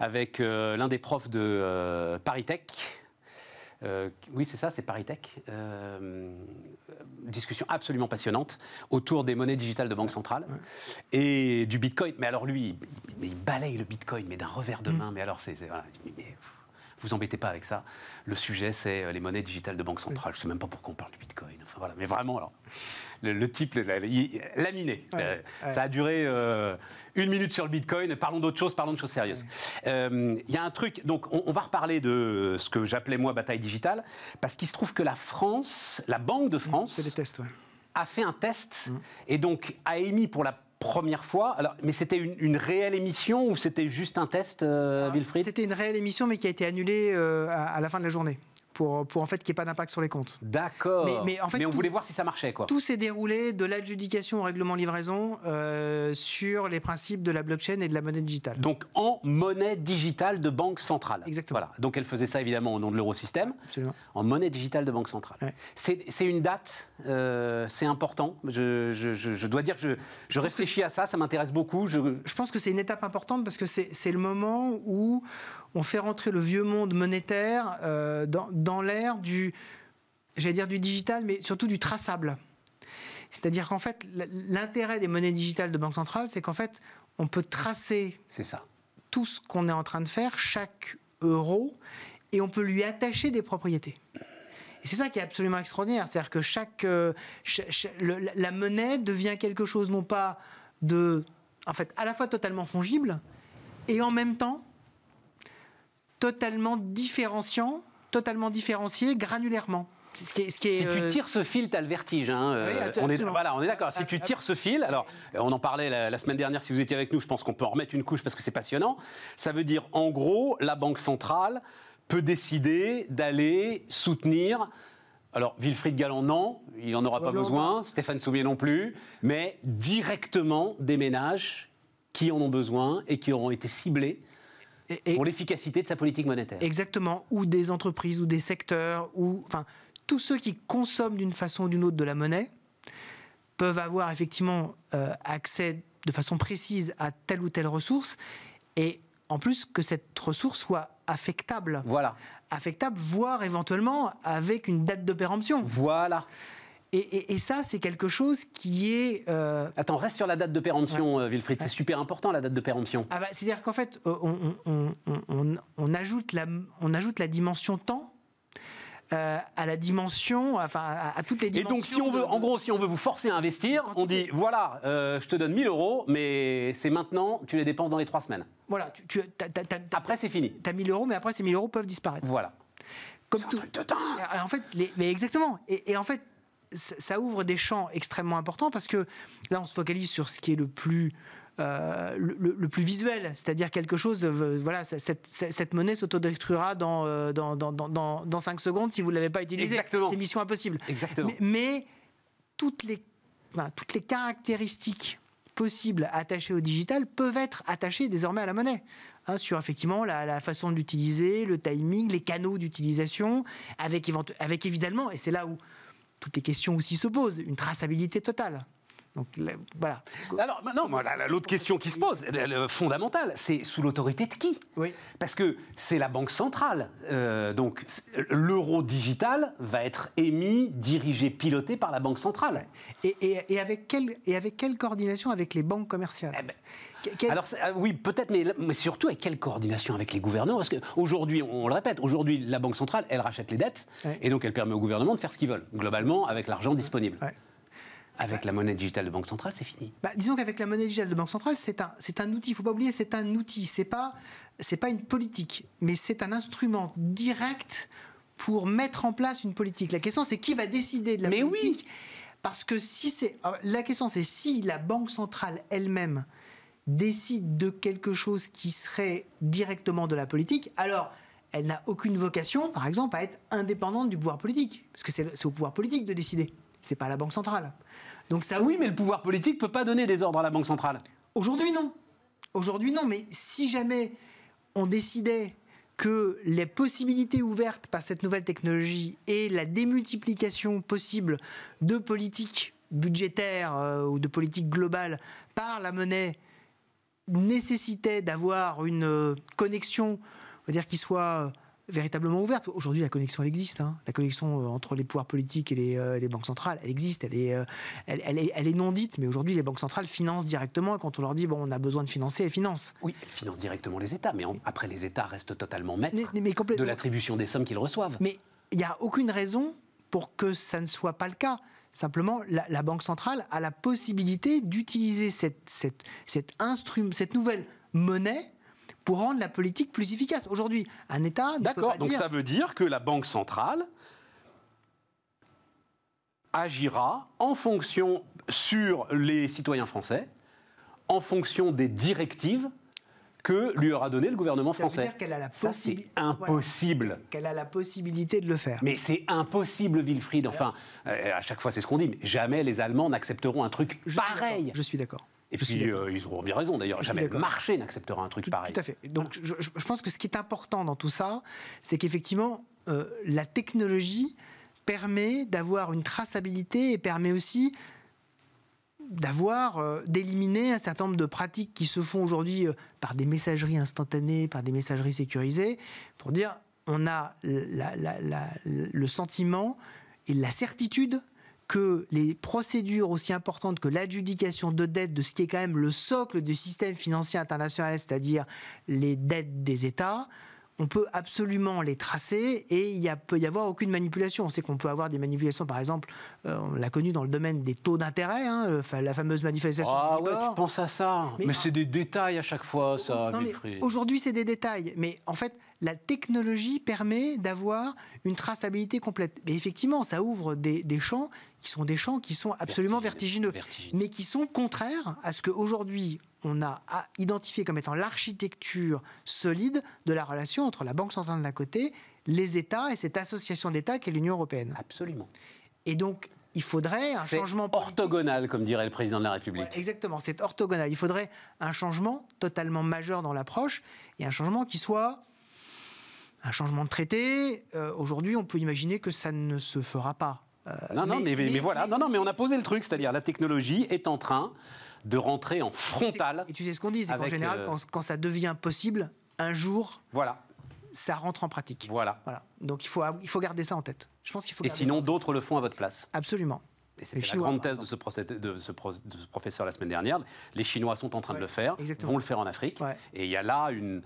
avec l'un des profs de Paris Tech, euh, oui, c'est ça, c'est Paritech. Euh, discussion absolument passionnante autour des monnaies digitales de banque centrale et du Bitcoin. Mais alors lui, il, balaye le Bitcoin, mais d'un revers de mm. main. Mais alors, c'est vous embêtez pas avec ça. Le sujet, c'est euh, les monnaies digitales de banque centrale. Je sais même pas pourquoi on parle du Bitcoin. voilà. Mais vraiment, alors, le, type, laminé. Euh, ça a duré euh, une minute sur le Bitcoin. Parlons d'autre chose, parlons de choses sérieuses. Il y a un truc, donc on, va reparler de ce que j'appelais moi bataille digitale, parce qu'il se trouve que la France, la Banque de mmh, France... a fait un test mmh. et donc a émis pour la première fois. Alors, mais c'était une, réelle émission ou c'était juste un test, euh, ah, Wilfried C'était une réelle émission, mais qui a été annulée euh, à, la fin de la journée pour, en fait qu'il n'y ait pas d'impact sur les comptes. D'accord. Mais, en fait, on voulait voir si ça marchait. Quoi. Tout s'est déroulé de l'adjudication au règlement livraison euh, sur les principes de la blockchain et de la monnaie digitale. Donc en monnaie digitale de banque centrale. Exactement. Voilà. Donc elle faisait ça évidemment au nom de l'eurosystème. En monnaie digitale de banque centrale. C'est une date, euh, c'est important. Je, dois dire que je, réfléchis à ça, ça m'intéresse beaucoup. Je, pense que c'est une étape importante parce que c'est le moment où on fait rentrer le vieux monde monétaire euh, dans, l'ère du, j'allais dire du digital, mais surtout du traçable. C'est-à-dire qu'en fait, l'intérêt des monnaies digitales de banque centrale, c'est qu'en fait, on peut tracer ça. tout ce qu'on est en train de faire, chaque euro, et on peut lui attacher des propriétés. Et c'est ça qui est absolument extraordinaire. C'est-à-dire que chaque, euh, la monnaie devient quelque chose non pas de, en fait, à la fois totalement fongible et en même temps totalement différenciant, totalement différencié granulairement. qui si tu euh, tires ce fil, tu as le vertige. Hein, euh, on est, voilà, on est d'accord. Si tu tires ce fil, alors euh, on en parlait la, semaine dernière, si vous étiez avec nous, je pense qu'on peut en remettre une couche parce que c'est passionnant. Ça veut dire, en gros, la Banque centrale peut décider d'aller soutenir alors, Wilfried Galland, non, il n'en aura pas besoin, Stéphane Soumier non plus, mais directement des ménages qui en ont besoin et qui auront été ciblés pour l'efficacité de sa politique monétaire. Exactement, ou des entreprises, ou des secteurs, ou enfin tous ceux qui consomment d'une façon ou d'une autre de la monnaie peuvent avoir effectivement euh, accès de façon précise à telle ou telle ressource et en plus que cette ressource soit affectable. Voilà. Affectable, voire éventuellement avec une date de péremption. Voilà. Et, ça, c'est quelque chose qui est. Euh... Attends, reste sur la date de péremption, euh, Wilfried. C'est super important, la date de péremption. Ah bah, C'est-à-dire qu'en fait, euh, on, on, on, on, ajoute la, on ajoute la dimension temps. Euh, à la dimension, enfin à, toutes les dimensions. Et donc, si on veut, en gros, si on veut vous forcer à investir, on dit voilà, je te donne 1000 euros, mais c'est maintenant, tu les dépenses dans les trois semaines. Voilà, tu, tu après c'est fini. Tu as 1000 euros, mais après ces 1000 euros peuvent disparaître. Voilà. Comme tout. Un truc de temps. En fait, les, mais exactement. Et, et en fait, ça ouvre des champs extrêmement importants parce que là, on se focalise sur ce qui est le plus euh, le, plus visuel, c'est-à-dire quelque chose, euh, voilà, cette, monnaie s'autodestruira euh, dans, dans, dans, dans, 5 secondes si vous ne l'avez pas utilisée. C'est mission impossible. Exactement. Mais, toutes, les, toutes les caractéristiques possibles attachées au digital peuvent être attachées désormais à la monnaie. Hein, sur effectivement la, la façon d'utiliser, le timing, les canaux d'utilisation, avec, avec évidemment, et c'est là où toutes les questions aussi se posent, une traçabilité totale. Alors maintenant, l'autre question qui se pose, fondamentale, c'est sous l'autorité de qui Parce que c'est la banque centrale. Euh, donc l'euro digital va être émis, dirigé, piloté par la banque centrale. Et, avec, quelle, et avec quelle coordination avec les banques commerciales eh ben, Alors euh, oui, peut-être, mais, surtout avec quelle coordination avec les gouvernements Parce qu'aujourd'hui, on, le répète, aujourd'hui la banque centrale, elle rachète les dettes, et donc elle permet au gouvernement de faire ce qu'ils veulent, globalement, avec l'argent disponible. Avec la monnaie digitale de Banque Centrale, c'est fini. Bah, disons qu'avec la monnaie digitale de Banque Centrale, c'est un, c'est un outil. Il ne faut pas oublier, c'est un outil. Ce n'est pas, c'est pas une politique, mais c'est un instrument direct pour mettre en place une politique. La question, c'est qui va décider de la mais politique. Oui. Parce que si c'est. Ah, la question, c'est si la Banque Centrale elle-même décide de quelque chose qui serait directement de la politique, alors elle n'a aucune vocation, par exemple, à être indépendante du pouvoir politique. Parce que c'est, c'est au pouvoir politique de décider. C'est pas la Banque Centrale. Donc ça, ah oui, mais le pouvoir politique peut pas donner des ordres à la Banque centrale. Aujourd'hui, non. Aujourd'hui, non. Mais si jamais on décidait que les possibilités ouvertes par cette nouvelle technologie et la démultiplication possible de politiques budgétaires euh, ou de politiques globales par la monnaie nécessitaient d'avoir une euh, connexion, on va dire, qu'il soit euh, véritablement ouverte. Aujourd'hui, la connexion, elle existe. Hein. La connexion euh, entre les pouvoirs politiques et les, euh, banques centrales, elle existe. Euh, elle est, non dite, mais aujourd'hui, les banques centrales financent directement. Et quand on leur dit, bon, on a besoin de financer, elles financent. Oui, elles financent directement les États, mais après, les États restent totalement maîtres de l'attribution des sommes qu'ils reçoivent. Mais il n'y a aucune raison pour que ça ne soit pas le cas. Simplement, la, Banque centrale a la possibilité d'utiliser cette, cette, cette nouvelle monnaie pour rendre la politique plus efficace. Aujourd'hui, un État. D'accord, donc ça veut dire que la Banque centrale agira en fonction sur les citoyens français, en fonction des directives que lui aura donné le gouvernement ça français. Veut dire qu'elle a la possibilité. impossible. Qu'elle a la possibilité de le faire. Mais c'est impossible, Wilfried. Enfin, euh, à chaque fois, c'est ce qu'on dit. Mais jamais les Allemands n'accepteront un truc pareil. je suis d'accord. Et puis, euh, ils auront bien raison d'ailleurs. Jamais le marché n'acceptera un truc pareil. Tout à fait. Donc, je, pense que ce qui est important dans tout ça, c'est qu'effectivement, euh, la technologie permet d'avoir une traçabilité et permet aussi d'avoir, euh, d'éliminer un certain nombre de pratiques qui se font aujourd'hui par des messageries instantanées, par des messageries sécurisées, pour dire on a le sentiment et la certitude que les procédures aussi importantes que l'adjudication de dettes, de ce qui est quand même le socle du système financier international, c'est-à-dire les dettes des États, on peut absolument les tracer et il ne peut y avoir aucune manipulation. On sait qu'on peut avoir des manipulations, par exemple, euh, on l'a connu dans le domaine des taux d'intérêt, hein, la fameuse manifestation. Ah ouais, tu penses à ça. Mais, c'est des détails à chaque fois, ça, Aujourd'hui, c'est des détails. Mais en fait, la technologie permet d'avoir une traçabilité complète. Et effectivement, ça ouvre des, champs qui sont des champs qui sont absolument vertigineux, mais qui sont contraires à ce qu'aujourd'hui on a identifié comme étant l'architecture solide de la relation entre la Banque centrale d'un côté, les États et cette association d'États qu'est l'Union européenne. Absolument. Et donc, il faudrait un changement. orthogonal, comme dirait le président de la République. exactement, c'est orthogonal. Il faudrait un changement totalement majeur dans l'approche et un changement qui soit un changement de traité. Euh, aujourd'hui, on peut imaginer que ça ne se fera pas. Euh, non, mais, non, mais, voilà. non, non, mais on a posé le truc, c'est-à-dire la technologie est en train de rentrer en frontale... Et tu sais ce qu'on dit, c'est qu'en général, euh, quand, quand ça devient possible, un jour, voilà ça rentre en pratique. Voilà. Donc il faut, il faut garder ça en tête. Je pense qu'il faut. Et sinon, d'autres le font à votre place. Absolument. Et c'était la grande thèse de ce, de ce, professeur la semaine dernière. Les Chinois sont en train de le faire, exactement. vont le faire en Afrique. Et il y a là une,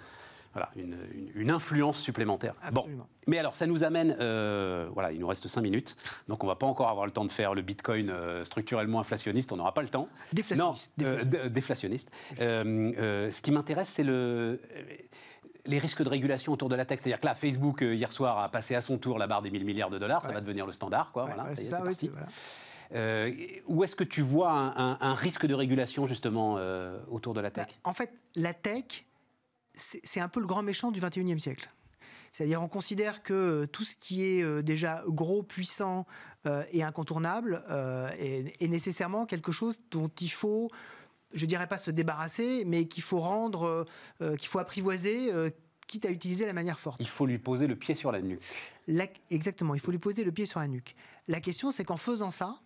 voilà, une, une, influence supplémentaire. Absolument. Mais alors, ça nous amène. Euh, voilà, il nous reste 5 minutes. Donc, on ne va pas encore avoir le temps de faire le bitcoin euh, structurellement inflationniste. On n'aura pas le temps. Déflationniste. Non, euh, déflationniste. déflationniste. ce qui m'intéresse, c'est le les risques de régulation autour de la tech. C'est-à-dire que là, Facebook, euh, hier soir, a passé à son tour la barre des 1000 milliards de dollars. Ça va devenir le standard, quoi. voilà, c'est ça, euh, où est-ce que tu vois un, risque de régulation, justement, euh, autour de la tech bah, En fait, la tech, c'est un peu le grand méchant du 21e siècle. C'est-à-dire on considère que tout ce qui est déjà gros, puissant et incontournable est, nécessairement quelque chose dont il faut je dirais pas se débarrasser, mais qu'il faut rendre, euh, euh, qu'il faut apprivoiser, euh, quitte à utiliser la manière forte. Il faut lui poser le pied sur la nuque. exactement, il faut lui poser le pied sur la nuque. La question, c'est qu'en faisant ça,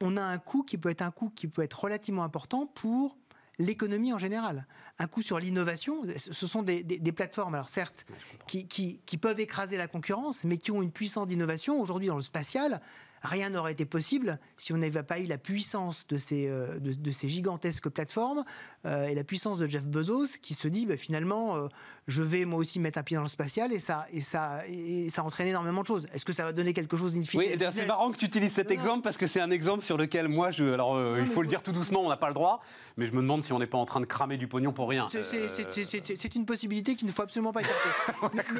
on a un coût qui peut être un coût qui peut être relativement important pour l'économie en général. Un coup sur l'innovation, ce sont des, plateformes, alors certes, qui, qui, peuvent écraser la concurrence, mais qui ont une puissance d'innovation. Aujourd'hui, dans le spatial, rien n'aurait été possible si on n'avait pas eu la puissance de ces, euh, gigantesques plateformes euh, et la puissance de Jeff Bezos qui se dit bah, finalement euh, je vais moi aussi mettre un pied dans le spatial et ça, et ça, et ça entraîne énormément de choses. Est-ce que ça va donner quelque chose d'infini Oui, c'est marrant que tu utilises cet exemple parce que c'est un exemple sur lequel moi, je, alors euh, il faut le dire tout doucement, on n'a pas le droit, mais je me demande si on n'est pas en train de cramer du pognon pour rien. C'est euh, une possibilité qu'il ne faut absolument pas écarter.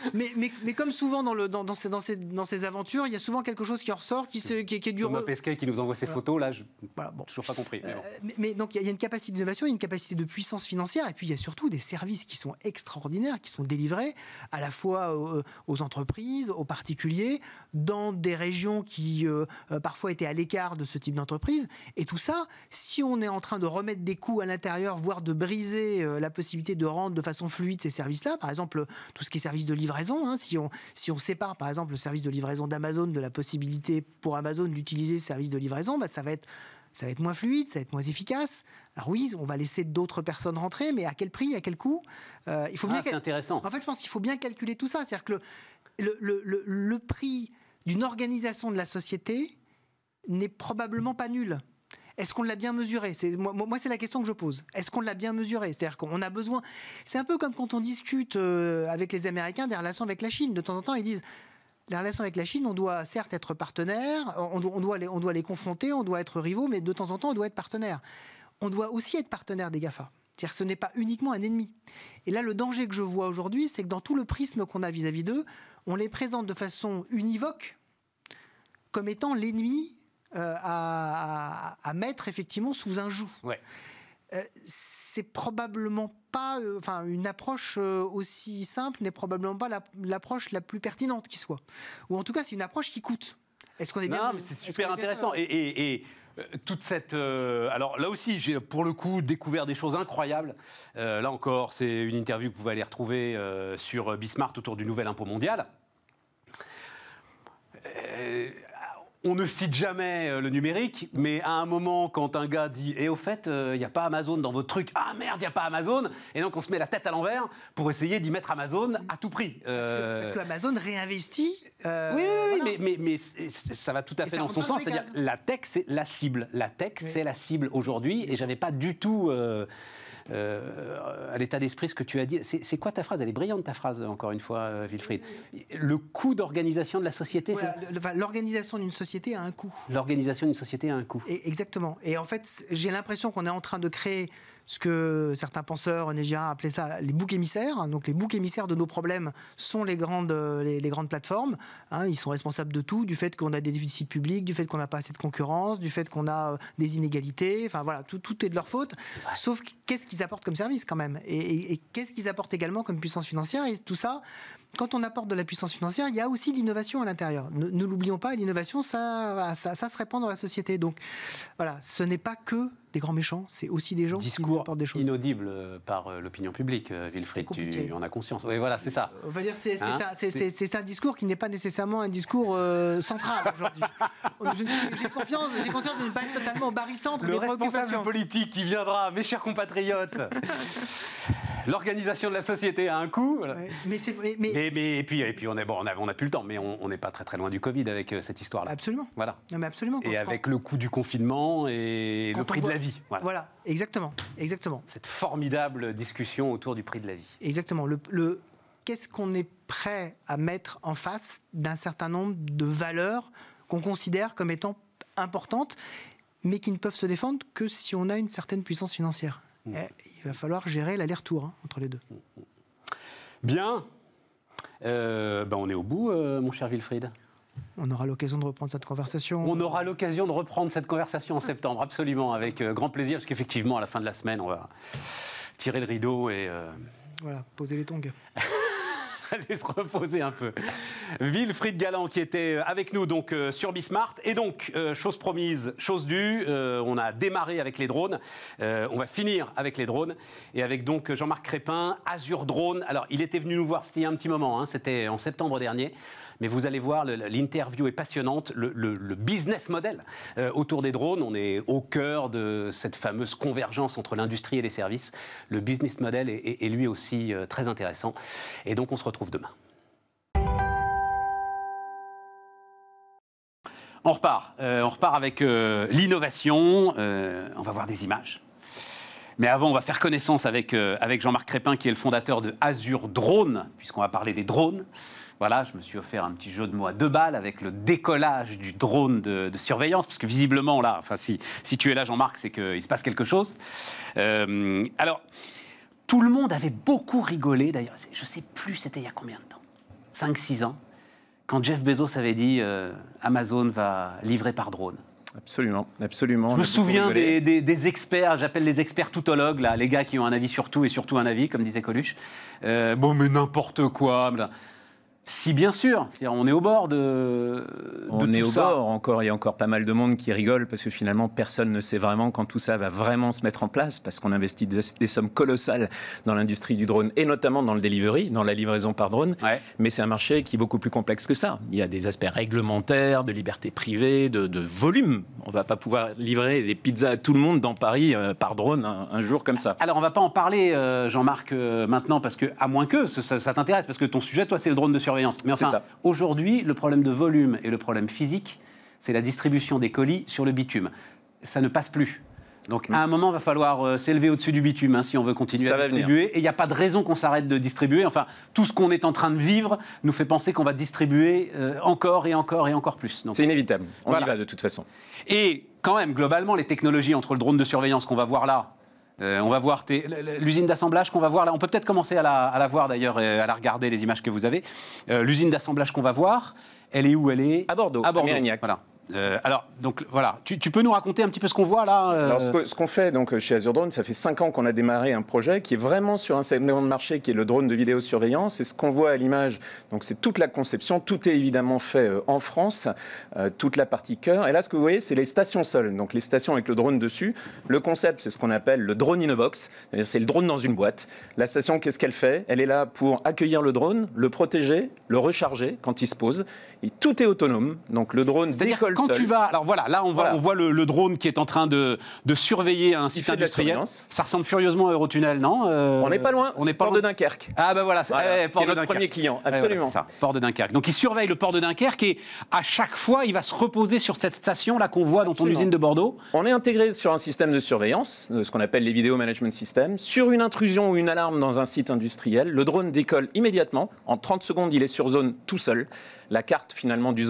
[LAUGHS] mais, mais, comme souvent dans, le, dans, ces, dans, ces, aventures, il y a souvent quelque chose qui en ressort, qui, se, qui, est dur. Thomas Pesquet qui nous envoie ses photos, là, je voilà, bon. toujours pas compris. Mais, euh, donc il y, y a une capacité d'innovation, il y a une capacité de puissance financière, et puis il y a surtout des services qui qui sont extraordinaires, qui sont délivrés à la fois euh, aux, entreprises, aux particuliers, dans des régions qui euh, euh, parfois étaient à l'écart de ce type d'entreprise. Et tout ça, si on est en train de remettre des coûts à l'intérieur, voire de briser la possibilité de rendre de façon fluide ces services-là, par exemple tout ce qui est service de livraison, hein, si, on, si on sépare par exemple le service de livraison d'Amazon de la possibilité pour Amazon d'utiliser ce service de livraison, bah, ça va être ça va être moins fluide, ça va être moins efficace. Alors oui, on va laisser d'autres personnes rentrer, mais à quel prix, à quel coût euh, Il faut bien. Ah, intéressant. En fait, je pense qu'il faut bien calculer tout ça. C'est-à-dire que le, le, le, le prix d'une organisation de la société n'est probablement pas nul. Est-ce qu'on l'a bien mesuré C'est moi, moi c'est la question que je pose. Est-ce qu'on l'a bien mesuré C'est-à-dire qu'on a besoin. C'est un peu comme quand on discute euh, avec les Américains des relations avec la Chine. De temps en temps, ils disent la relation avec la Chine, on doit certes être partenaire, on doit, les, on doit les confronter, on doit être rivaux, mais de temps en temps, on doit être partenaire. On doit aussi être partenaire des GAFA. C'est-à-dire ce n'est pas uniquement un ennemi. Et là, le danger que je vois aujourd'hui, c'est que dans tout le prisme qu'on a vis-à-vis d'eux, on les présente de façon univoque comme étant l'ennemi euh, à, mettre effectivement sous un joug. Euh, c'est probablement pas, euh, enfin, une approche euh, aussi simple n'est probablement pas l'approche la, plus pertinente qui soit. Ou en tout cas, c'est une approche qui coûte. Est-ce qu'on est bien Non, mais c'est super intéressant. Et, toute cette. alors là aussi, j'ai pour le coup découvert des choses incroyables. là encore, c'est une interview que vous pouvez aller retrouver sur Bismarck autour du nouvel impôt mondial on ne cite jamais euh, le numérique, mais à un moment, quand un gars dit Et eh, au fait, il euh, n'y a pas Amazon dans votre truc, ah merde, il n'y a pas Amazon Et donc, on se met la tête à l'envers pour essayer d'y mettre Amazon à tout prix. Parce, que, euh, Amazon réinvestit. oui, mais, ça va tout à fait dans son sens. C'est-à-dire, la tech, c'est la cible. La tech, c'est la cible aujourd'hui, et j'avais pas du tout. Euh, à l'état d'esprit ce que tu as dit. C'est quoi ta phrase Elle est brillante ta phrase, encore une fois, euh, Wilfried. Le coût d'organisation de la société. L'organisation d'une société a un coût. L'organisation d'une société a un coût. exactement. Et en fait, j'ai l'impression qu'on est en train de créer ce que certains penseurs onégiens appelaient ça les boucs émissaires. Donc les boucs émissaires de nos problèmes sont les grandes, les, grandes plateformes. Hein. ils sont responsables de tout, du fait qu'on a des déficits publics, du fait qu'on n'a pas assez de concurrence, du fait qu'on a euh, des inégalités. Enfin voilà, tout, tout est de leur faute. Sauf qu'est-ce qu'ils apportent comme service quand même Et, qu'est-ce qu'ils apportent également comme puissance financière Et tout ça, quand on apporte de la puissance financière, il y a aussi l'innovation à l'intérieur. Ne, l'oublions pas, l'innovation, ça, ça, se répand dans la société. Donc voilà, ce n'est pas que des grands méchants, c'est aussi des gens qui nous apportent des choses. inaudible euh, par euh, l'opinion publique, euh, Wilfried, tu en as conscience. Oui, voilà, c'est ça. On va dire c'est hein un, discours qui n'est pas nécessairement un discours central aujourd'hui. [LAUGHS] J'ai confiance, conscience de ne pas être totalement au des préoccupations. Le responsable politique qui viendra, mes chers compatriotes [LAUGHS] l'organisation de la société a un coût. Mais, c'est mais... mais, et puis, et puis on n'a bon, on on a plus le temps, mais on n'est pas très très loin du Covid avec euh, cette histoire-là. Absolument. Voilà. mais absolument. Et avec le coût du confinement et le prix de la vie. Voilà. voilà. exactement, exactement. Cette formidable discussion autour du prix de la vie. Exactement. le, le qu'est-ce qu'on est prêt à mettre en face d'un certain nombre de valeurs qu'on considère comme étant importantes, mais qui ne peuvent se défendre que si on a une certaine puissance financière. Mm. Eh, il va falloir gérer l'aller-retour hein, entre les deux. Mm, mm. Bien. Euh, ben, on est au bout, euh, mon cher Wilfried. On aura l'occasion de reprendre cette conversation. On aura l'occasion de reprendre cette conversation en septembre, absolument, avec euh, grand plaisir, parce qu'effectivement, à la fin de la semaine, on va tirer le rideau et... Voilà, poser les tongs. [LAUGHS] Aller se reposer un peu. Wilfried Galland qui était euh, avec nous donc euh, sur Bismart. Et donc, euh, chose promise, chose due, on a démarré avec les drones, on va finir avec les drones. Et avec donc Jean-Marc Crépin, Azure Drone. Alors, il était venu nous voir, c'était il y a un petit moment, hein, c'était en septembre dernier mais vous allez voir, l'interview est passionnante, le, business model euh, autour des drones, on est au cœur de cette fameuse convergence entre l'industrie et les services. Le business model est, lui aussi euh, très intéressant. Et donc on se retrouve demain. On repart, euh, on repart avec l'innovation, on va voir des images. Mais avant, on va faire connaissance avec, avec Jean-Marc Crépin, qui est le fondateur de Azure Drone, puisqu'on va parler des drones. Voilà, je me suis offert un petit jeu de mots à deux balles avec le décollage du drone de, surveillance, parce que visiblement, là, enfin, si, si tu es là, Jean-Marc, c'est qu'il se passe quelque chose. Euh, alors, tout le monde avait beaucoup rigolé, d'ailleurs, je ne sais plus, c'était il y a combien de temps 5-6 ans, quand Jeff Bezos avait dit euh, Amazon va livrer par drone. Absolument, absolument. Je me souviens des, experts, j'appelle les experts toutologues, là, les gars qui ont un avis sur tout et surtout un avis, comme disait Coluche. Euh, bon, mais n'importe quoi. Si, bien sûr. on est au bord de. On est au bord encore. Il y a encore pas mal de monde qui rigole parce que finalement, personne ne sait vraiment quand tout ça va vraiment se mettre en place parce qu'on investit des, sommes colossales dans l'industrie du drone et notamment dans le delivery, dans la livraison par drone. Mais c'est un marché qui est beaucoup plus complexe que ça. Il y a des aspects réglementaires, de liberté privée, de, volume. On ne va pas pouvoir livrer des pizzas à tout le monde dans Paris euh, par drone hein, un, jour comme ça. Alors, on ne va pas en parler, euh, Jean-Marc, euh, maintenant parce que, à moins que, ça, t'intéresse parce que ton sujet, toi, c'est le drone de surveillance. Mais enfin, aujourd'hui, le problème de volume et le problème physique, c'est la distribution des colis sur le bitume. Ça ne passe plus. Donc mm. à un moment, il va falloir euh, s'élever au-dessus du bitume hein, si on veut continuer à distribuer. Et il n'y a pas de raison qu'on s'arrête de distribuer. Enfin, tout ce qu'on est en train de vivre nous fait penser qu'on va distribuer euh, encore et encore et encore plus. C'est inévitable. On y va de toute façon. Et quand même, globalement, les technologies entre le drone de surveillance qu'on va voir là euh, on va voir l'usine d'assemblage qu'on va voir. on peut peut-être commencer à la, voir d'ailleurs, à la regarder les images que vous avez. Euh, l'usine d'assemblage qu'on va voir, elle est où Elle est à Bordeaux. À Bordeaux. Voilà. Euh, alors, donc voilà, tu, peux nous raconter un petit peu ce qu'on voit là euh alors, ce, qu'on fait donc chez Azure Drone, ça fait 5 ans qu'on a démarré un projet qui est vraiment sur un segment de marché qui est le drone de vidéosurveillance. Et ce qu'on voit à l'image, donc c'est toute la conception, tout est évidemment fait euh, en France, toute la partie cœur. Et là, ce que vous voyez, c'est les stations seules, donc les stations avec le drone dessus. Le concept, c'est ce qu'on appelle le drone in a box, c'est le drone dans une boîte. La station, qu'est-ce qu'elle fait Elle est là pour accueillir le drone, le protéger, le recharger quand il se pose. Et tout est autonome, donc le drone décolle quand tu vas, alors voilà, là on, on voit le, drone qui est en train de, de surveiller un site industriel. Ça ressemble furieusement à Eurotunnel, non euh, On n'est pas loin. On est, port de Dunkerque. Ah ben bah voilà, c'est eh, port notre premier client, eh, absolument. ça, port de Dunkerque. Donc il surveille le port de Dunkerque et à chaque fois il va se reposer sur cette station là qu'on voit dans ton usine de Bordeaux. On est intégré sur un système de surveillance, euh, ce qu'on appelle les vidéo management systems. Sur une intrusion ou une alarme dans un site industriel, le drone décolle immédiatement. En 30 secondes, il est sur zone tout seul la carte finalement du,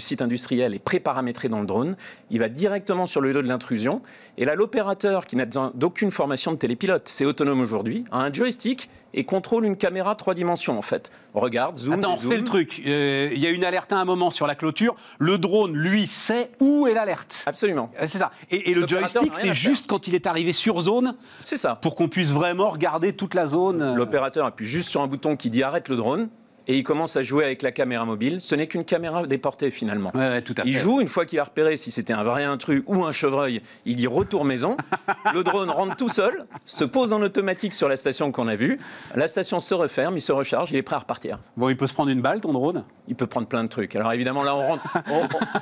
site industriel est pré-paramétrée dans le drone. Il va directement sur le lieu de l'intrusion. Et là, l'opérateur qui n'a besoin d'aucune formation de télépilote, c'est autonome aujourd'hui, a un joystick et contrôle une caméra trois dimensions en fait. regarde, zoom, Attends, fais le truc. Euh, il y a une alerte à un moment sur la clôture. Le drone, lui, sait où est l'alerte. Absolument. Euh, c'est ça. Et, et le joystick, c'est juste quand il est arrivé sur zone. C'est ça. Pour qu'on puisse vraiment regarder toute la zone. Euh. L'opérateur appuie juste sur un bouton qui dit arrête le drone et il commence à jouer avec la caméra mobile. Ce n'est qu'une caméra déportée finalement. tout il joue, une fois qu'il a repéré si c'était un vrai intrus ou un chevreuil, il dit retour maison. [LAUGHS] le drone rentre tout seul, se pose en automatique sur la station qu'on a vue. La station se referme, il se recharge, il est prêt à repartir. Bon, il peut se prendre une balle, ton drone Il peut prendre plein de trucs. Alors évidemment, là, on rentre,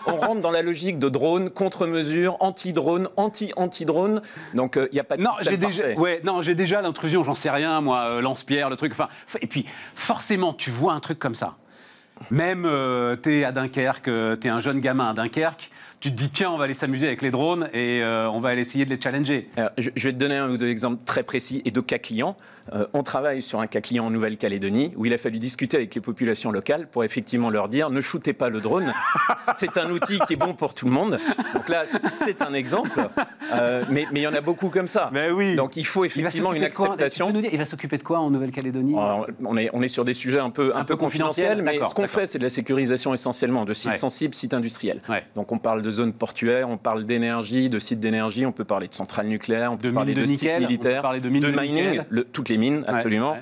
on, rentre dans la logique de drone, contre-mesure, anti-drone, anti-anti-drone. Donc euh, il n'y a pas de non, j'ai déjà, ouais, Non, j'ai déjà l'intrusion, j'en sais rien, moi, euh, lance-pierre, le truc. Enfin, et puis, forcément, tu vois un truc comme ça. Même euh, tu es à Dunkerque, euh, t'es un jeune gamin à Dunkerque, tu te dis tiens, on va aller s'amuser avec les drones et euh, on va aller essayer de les challenger. je, vais te donner un ou deux exemples très précis et de cas clients. Euh, on travaille sur un cas client en Nouvelle-Calédonie où il a fallu discuter avec les populations locales pour effectivement leur dire ne shootez pas le drone, [LAUGHS] c'est un outil qui est bon pour tout le monde. Donc là, c'est un exemple, euh, mais, il y en a beaucoup comme ça. Mais ben oui. Donc il faut effectivement une acceptation. il va s'occuper de quoi en Nouvelle-Calédonie on est, on est sur des sujets un peu, un, peu, confidentiels, mais ce qu'on fait, c'est de la sécurisation essentiellement de sites sensibles, sites industriels. Donc on parle de zones portuaires, on parle d'énergie, de sites d'énergie, on peut parler de centrales nucléaires, on peut parler de, sites militaires, de, de, mining, toutes les mines, absolument.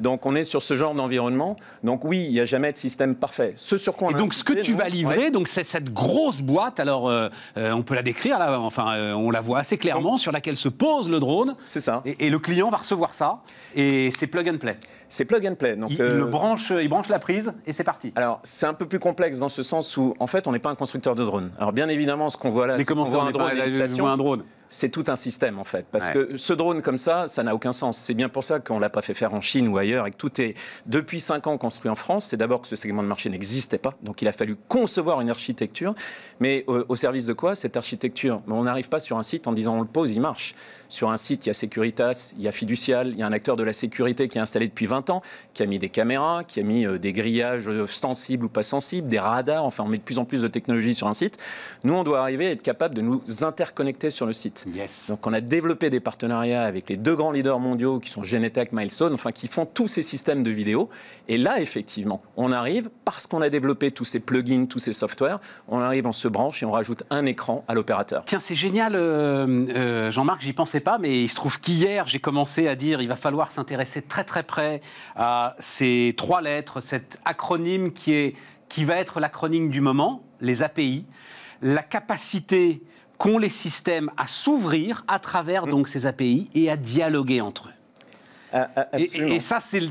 Donc on est sur ce genre d'environnement. Donc oui, il n'y a jamais de système parfait. Ce sur quoi on Et donc ce que tu vas livrer, donc c'est cette grosse boîte. Alors euh, euh, on peut la décrire là, enfin euh, on la voit assez clairement sur laquelle se pose le drone. C'est ça. et le client va recevoir ça. Et c'est plug and play. C'est plug and play. il, le euh, branche, il branche la prise et c'est parti. Alors, c'est un peu plus complexe dans ce sens où, en fait, on n'est pas un constructeur de drones. Alors, bien évidemment, ce qu'on voit là, c'est qu'on voit, voit, un drone c'est tout un système en fait. Parce que ce drone comme ça, ça n'a aucun sens. C'est bien pour ça qu'on ne l'a pas fait faire en Chine ou ailleurs et que tout est depuis 5 ans construit en France. C'est d'abord que ce segment de marché n'existait pas. Donc il a fallu concevoir une architecture. Mais euh, au service de quoi cette architecture On n'arrive pas sur un site en disant on le pose, il marche. Sur un site, il y a Securitas, il y a Fiducial, il y a un acteur de la sécurité qui est installé depuis 20 ans, qui a mis des caméras, qui a mis euh, des grillages euh, sensibles ou pas sensibles, des radars. Enfin, on met de plus en plus de technologies sur un site. Nous, on doit arriver à être capable de nous interconnecter sur le site. Donc on a développé des partenariats avec les deux grands leaders mondiaux qui sont Genetech, Milestone, enfin qui font tous ces systèmes de vidéo. Et là, effectivement, on arrive, parce qu'on a développé tous ces plugins, tous ces softwares, on arrive, on se branche et on rajoute un écran à l'opérateur. Tiens, c'est génial, euh, euh, Jean-Marc, j'y pensais pas, mais il se trouve qu'hier, j'ai commencé à dire il va falloir s'intéresser très très près à ces trois lettres, cet acronyme qui, est, qui va être l'acronyme du moment, les API, la capacité qu'ont les systèmes à s'ouvrir à travers donc ces API et à dialoguer entre eux. Euh, euh, et, ça, c'est le,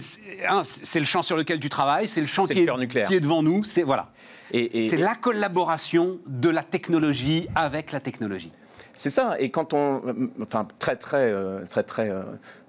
le, champ sur lequel tu travailles, c'est le champ qui, est, devant nous. C'est voilà. Et, la collaboration de la technologie avec la technologie. C'est ça. Et quand on, enfin très très euh, très très euh,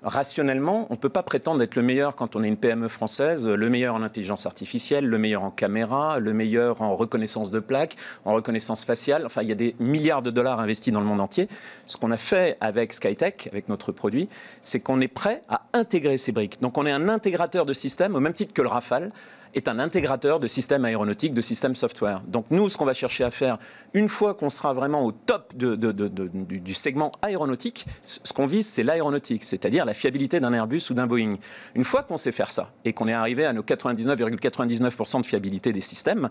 rationnellement, on ne peut pas prétendre être le meilleur quand on est une PME française, le meilleur en intelligence artificielle, le meilleur en caméra, le meilleur en reconnaissance de plaques, en reconnaissance faciale. Enfin, il y a des milliards de dollars investis dans le monde entier. Ce qu'on a fait avec Skytech, avec notre produit, c'est qu'on est prêt à intégrer ces briques. Donc on est un intégrateur de système au même titre que le Rafale est un intégrateur de systèmes aéronautiques, de systèmes software. Donc nous, ce qu'on va chercher à faire, une fois qu'on sera vraiment au top de, du, segment aéronautique, ce qu'on vise, c'est l'aéronautique, c'est-à-dire la fiabilité d'un Airbus ou d'un Boeing. Une fois qu'on sait faire ça et qu'on est arrivé à nos 99,99% de fiabilité des systèmes,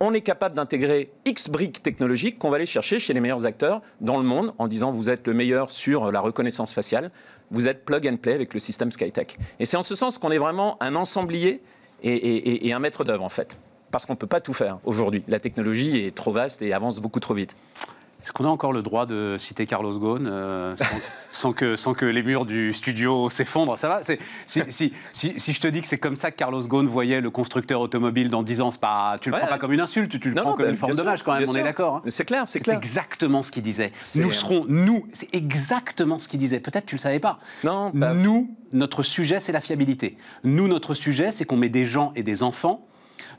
on est capable d'intégrer X briques technologiques qu'on va aller chercher chez les meilleurs acteurs dans le monde en disant vous êtes le meilleur sur la reconnaissance faciale, vous êtes plug and play avec le système Skytech. Et c'est en ce sens qu'on est vraiment un ensemblier et, un maître d'œuvre en fait. Parce qu'on ne peut pas tout faire aujourd'hui. La technologie est trop vaste et avance beaucoup trop vite. Est-ce qu'on a encore le droit de citer Carlos Ghosn euh, [LAUGHS] sans, que, les murs du studio s'effondrent Ça va si, je te dis que c'est comme ça que Carlos Ghosn voyait le constructeur automobile dans 10 ans, pas, tu le prends pas comme une insulte, tu le prends comme bah, une forme d'hommage quand même, on est d'accord. Hein. C'est clair, c'est clair. exactement ce qu'il disait. Nous serons, nous, c'est exactement ce qu'il disait. Peut-être tu ne le savais pas. Nous, notre sujet, c'est la fiabilité. Nous, notre sujet, c'est qu'on met des gens et des enfants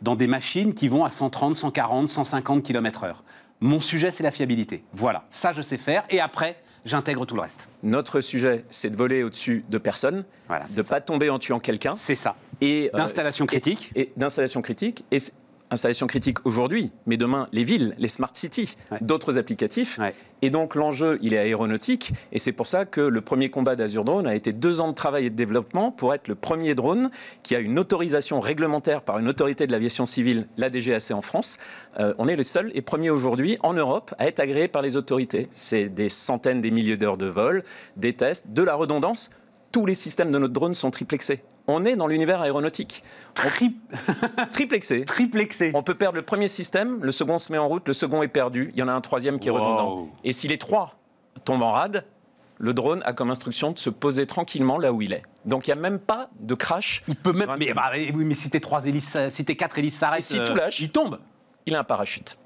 dans des machines qui vont à 130, 140, 150 km/h. Mon sujet, c'est la fiabilité. Voilà, ça je sais faire. Et après, j'intègre tout le reste. Notre sujet, c'est de voler au-dessus de personne, de ne pas tomber en tuant quelqu'un. C'est ça. Et euh, d'installation critique. Et, d'installation critique. Et, installation critique aujourd'hui, mais demain, les villes, les smart cities, d'autres applicatifs. Et donc, l'enjeu, il est aéronautique. Et c'est pour ça que le premier combat d'Azure Drone a été deux ans de travail et de développement pour être le premier drone qui a une autorisation réglementaire par une autorité de l'aviation civile, la en France. Euh, on est le seul et premier aujourd'hui en Europe à être agréé par les autorités. C'est des centaines, des milliers d'heures de vol, des tests, de la redondance tous les systèmes de notre drone sont triplexés on est dans l'univers aéronautique. [LAUGHS] triplexé. triplexé. On peut perdre le premier système, le second se met en route, le second est perdu, il y en a un troisième qui est redondant. Et si les trois tombent en rade, le drone a comme instruction de se poser tranquillement là où il est. Donc il n'y a même pas de crash. Il peut même. Mais, bah, oui, mais si t'es trois hélices, si t'es quatre hélices s'arrêtent, si tout euh, lâche, il tombe. Il a un parachute.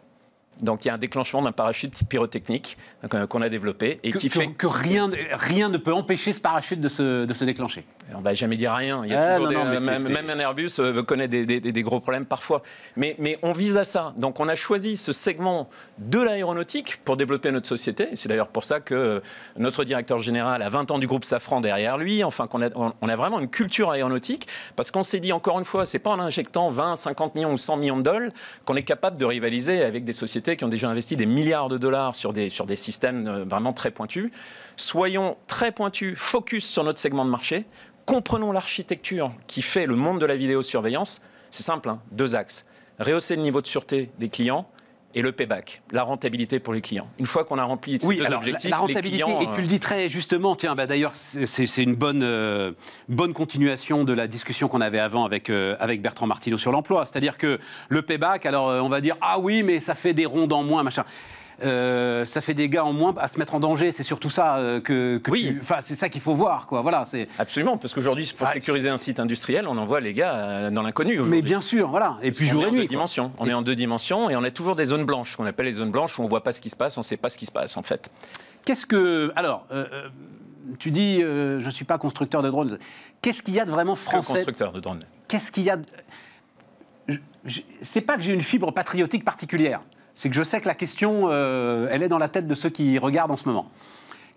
Donc il y a un déclenchement d'un parachute pyrotechnique euh, qu'on a développé et que, qui fait que, rien, rien ne peut empêcher ce parachute de se, déclencher. On va jamais dire rien. Il y a ah, des, euh, même, un Airbus euh, connaît des, gros problèmes parfois. Mais, mais on vise à ça. Donc on a choisi ce segment de l'aéronautique pour développer notre société. C'est d'ailleurs pour ça que notre directeur général a 20 ans du groupe Safran derrière lui. Enfin, qu'on a, on a vraiment une culture aéronautique parce qu'on s'est dit encore une fois, c'est pas en injectant 20, 50 millions ou 100 millions de dollars qu'on est capable de rivaliser avec des sociétés qui ont déjà investi des milliards de dollars sur des, systèmes euh, vraiment très pointus. Soyons très pointus, focus sur notre segment de marché, comprenons l'architecture qui fait le monde de la vidéosurveillance. C'est simple, hein, deux axes. Rehausser le niveau de sûreté des clients, et le payback, la rentabilité pour les clients. Une fois qu'on a rempli ces oui, objectifs, la, rentabilité, et tu le euh, dis très justement, tiens, bah, d'ailleurs, c'est une bonne, euh, bonne continuation de la discussion qu'on avait avant avec, euh, avec Bertrand Martineau sur l'emploi. C'est-à-dire que le payback, alors on va dire, ah oui, mais ça fait des rondes en moins, machin. Euh, ça fait des gars en moins à se mettre en danger. C'est surtout ça euh, que, oui. Enfin, c'est ça qu'il faut voir, quoi. Voilà, c'est absolument parce qu'aujourd'hui, pour ah. sécuriser un site industriel, on envoie les gars euh, dans l'inconnu. Mais bien sûr, voilà. Et puis jour et nuit. On est en deux dimensions et on a toujours des zones blanches qu'on appelle les zones blanches où on voit pas ce qui se passe, on sait pas ce qui se passe en fait. Qu'est-ce que alors tu dis je ne suis pas constructeur de drones. Qu'est-ce qu'il y a de vraiment français Constructeur de drones. Qu'est-ce qu'il y a de... C'est pas que j'ai une fibre patriotique particulière c'est que je sais que la question, euh, elle est dans la tête de ceux qui regardent en ce moment.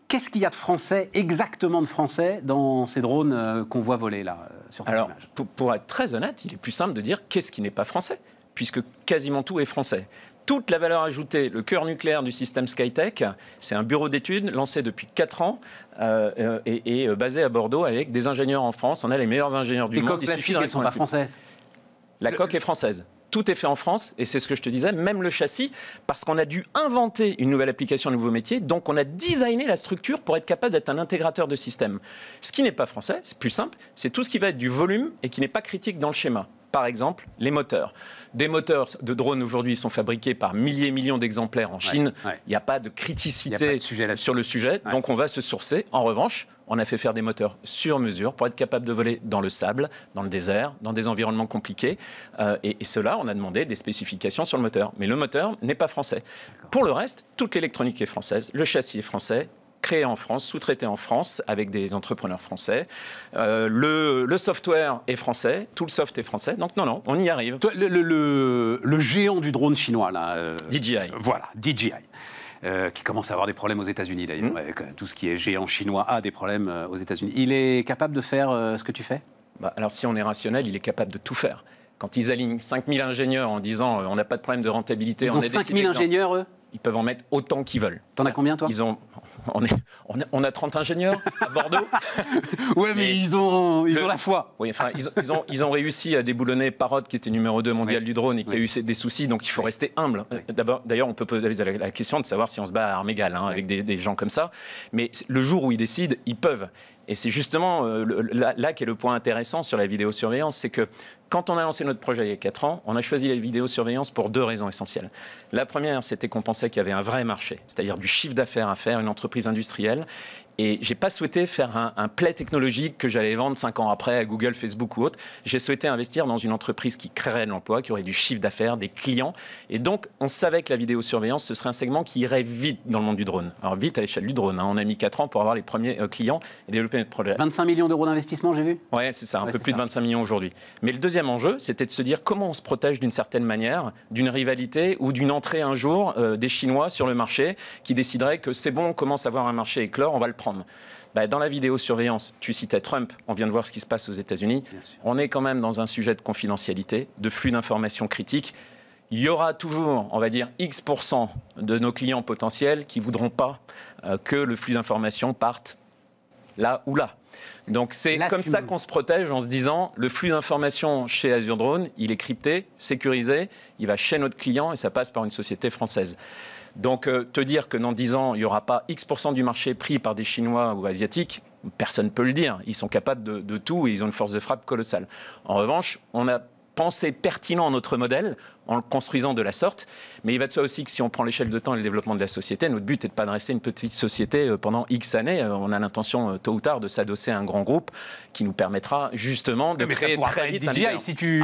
Qu'est-ce qu'il y a de français, exactement de français, dans ces drones euh, qu'on voit voler là euh, sur Alors, pour, être très honnête, il est plus simple de dire qu'est-ce qui n'est pas français, puisque quasiment tout est français. Toute la valeur ajoutée, le cœur nucléaire du système Skytech, c'est un bureau d'études lancé depuis 4 ans et, basé à Bordeaux avec des ingénieurs en France. On a les meilleurs ingénieurs du monde. Les coques ne sont pas françaises. La coque est française tout est fait en France, et c'est ce que je te disais, même le châssis, parce qu'on a dû inventer une nouvelle application, un nouveau métier, donc on a designé la structure pour être capable d'être un intégrateur de système. Ce qui n'est pas français, c'est plus simple, c'est tout ce qui va être du volume et qui n'est pas critique dans le schéma par exemple les moteurs. Des moteurs de drones aujourd'hui sont fabriqués par milliers et millions d'exemplaires en Chine. Il n'y a pas de criticité sur le sujet, donc on va se sourcer. En revanche, on a fait faire des moteurs sur mesure pour être capable de voler dans le sable, dans le désert, dans des environnements compliqués. Euh, et, cela, on a demandé des spécifications sur le moteur. Mais le moteur n'est pas français. Pour le reste, toute l'électronique est française, le châssis est français, créé en France, sous-traité en France avec des entrepreneurs français. Euh, le, software est français, tout le soft est français. Donc non, non, on y arrive. Le, géant du drone chinois, là. Euh, DJI. Voilà, DJI. Euh, qui commence à avoir des problèmes aux États-Unis d'ailleurs. Hmm. Tout ce qui est géant chinois a des problèmes euh, aux États-Unis. Il est capable de faire euh, ce que tu fais bah, Alors, si on est rationnel, il est capable de tout faire. Quand ils alignent 5000 ingénieurs en disant on n'a pas de problème de rentabilité, ils on ont 5000 ingénieurs, eux Ils peuvent en mettre autant qu'ils veulent. T'en as combien, toi Ils ont on, a, 30 ingénieurs à Bordeaux. [LAUGHS] ouais, mais ils ont, ont la foi. ils ont, ils, ont, réussi à déboulonner Parrot, qui était numéro 2 mondial du drone et qui a eu des soucis, donc il faut rester humble. D'abord, D'ailleurs, on peut poser la, question de savoir si on se bat à armes égales hein, avec des, gens comme ça. Mais le jour où ils décident, ils peuvent. Et c'est justement euh, là, là qu'est le point intéressant sur la vidéosurveillance, c'est que quand on a lancé notre projet il y a 4 ans, on a choisi la vidéosurveillance pour deux raisons essentielles. La première, c'était qu'on pensait qu'il y avait un vrai marché, c'est-à-dire du chiffre d'affaires à faire, une entreprise industrielle. Et j'ai pas souhaité faire un, un play technologique que j'allais vendre cinq ans après à Google, Facebook ou autre. J'ai souhaité investir dans une entreprise qui créerait de l'emploi, qui aurait du chiffre d'affaires, des clients. Et donc, on savait que la vidéosurveillance, ce serait un segment qui irait vite dans le monde du drone. Alors, vite à l'échelle du drone. Hein. On a mis 4 ans pour avoir les premiers euh, clients et développer notre projet. 25 millions d'euros d'investissement, j'ai vu Oui, c'est ça, un peu plus de 25 millions aujourd'hui. Mais le deuxième enjeu, c'était de se dire comment on se protège d'une certaine manière, d'une rivalité ou d'une entrée un jour euh, des Chinois sur le marché qui décideraient que c'est bon, on commence à avoir un marché éclore, on va le prendre. Bah, dans la vidéosurveillance, tu citais Trump, on vient de voir ce qui se passe aux États-Unis. On est quand même dans un sujet de confidentialité, de flux d'informations critiques. Il y aura toujours, on va dire, X% de nos clients potentiels qui voudront pas euh, que le flux d'informations parte là ou là. Donc c'est comme ça qu'on se protège en se disant le flux d'informations chez Azure Drone, il est crypté, sécurisé, il va chez notre client et ça passe par une société française. Donc euh, te dire que dans 10 ans, il n'y aura pas X% du marché pris par des Chinois ou Asiatiques, personne ne peut le dire. Ils sont capables de, tout et ils ont une force de frappe colossale. En revanche, on a penser pertinent notre modèle en le construisant de la sorte. Mais il va de soi aussi que si on prend l'échelle de temps et le développement de la société, notre but n'est de pas de rester une petite société euh, pendant X années. Euh, on a l'intention euh, tôt ou tard de s'adosser à un grand groupe qui nous permettra justement de créer très vite DJI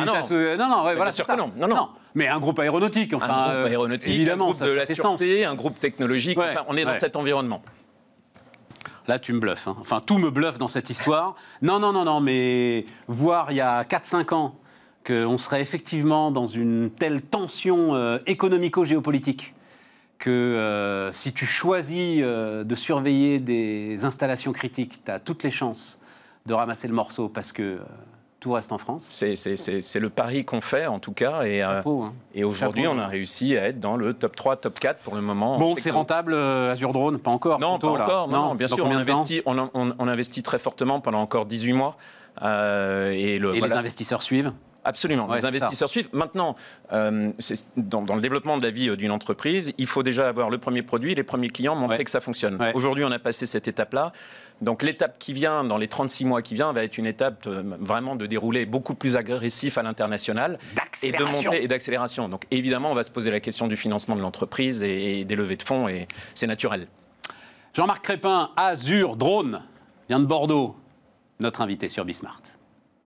ah non. non non non. non. mais un groupe aéronautique enfin un groupe aéronautique évidemment un groupe ça, de la sûreté, un groupe technologique on est dans cet environnement là tu me bluffes. Hein. Enfin, tout me bluffe dans cette histoire. Non, non, non, non, mais voir il y a 4-5 ans qu'on serait effectivement dans une telle tension euh, économico-géopolitique que euh, si tu choisis euh, de surveiller des installations critiques, tu as toutes les chances de ramasser le morceau parce que tout reste en France. C'est le pari qu'on fait en tout cas. Et, hein. et aujourd'hui, on a réussi à être dans le top 3, top 4 pour le moment. Bon, c'est rentable Azure Drone Pas encore Non, pas encore. bien sûr, on investit, très fortement pendant encore 18 mois. et, le, les investisseurs suivent Absolument. les investisseurs suivent. Maintenant, euh, dans, le développement de la vie euh, d'une entreprise, il faut déjà avoir le premier produit, les premiers clients, montrer que ça fonctionne. Aujourd'hui, on a passé cette étape-là. Donc l'étape qui vient, dans les 36 mois qui vient, va être une étape euh, vraiment de déroulé beaucoup plus agressif à l'international et et d'accélération. Donc évidemment, on va se poser la question du financement de l'entreprise et, et des levées de fonds, et c'est naturel. Jean-Marc Crépin, Azure Drone, vient de Bordeaux, notre invité sur Bismart.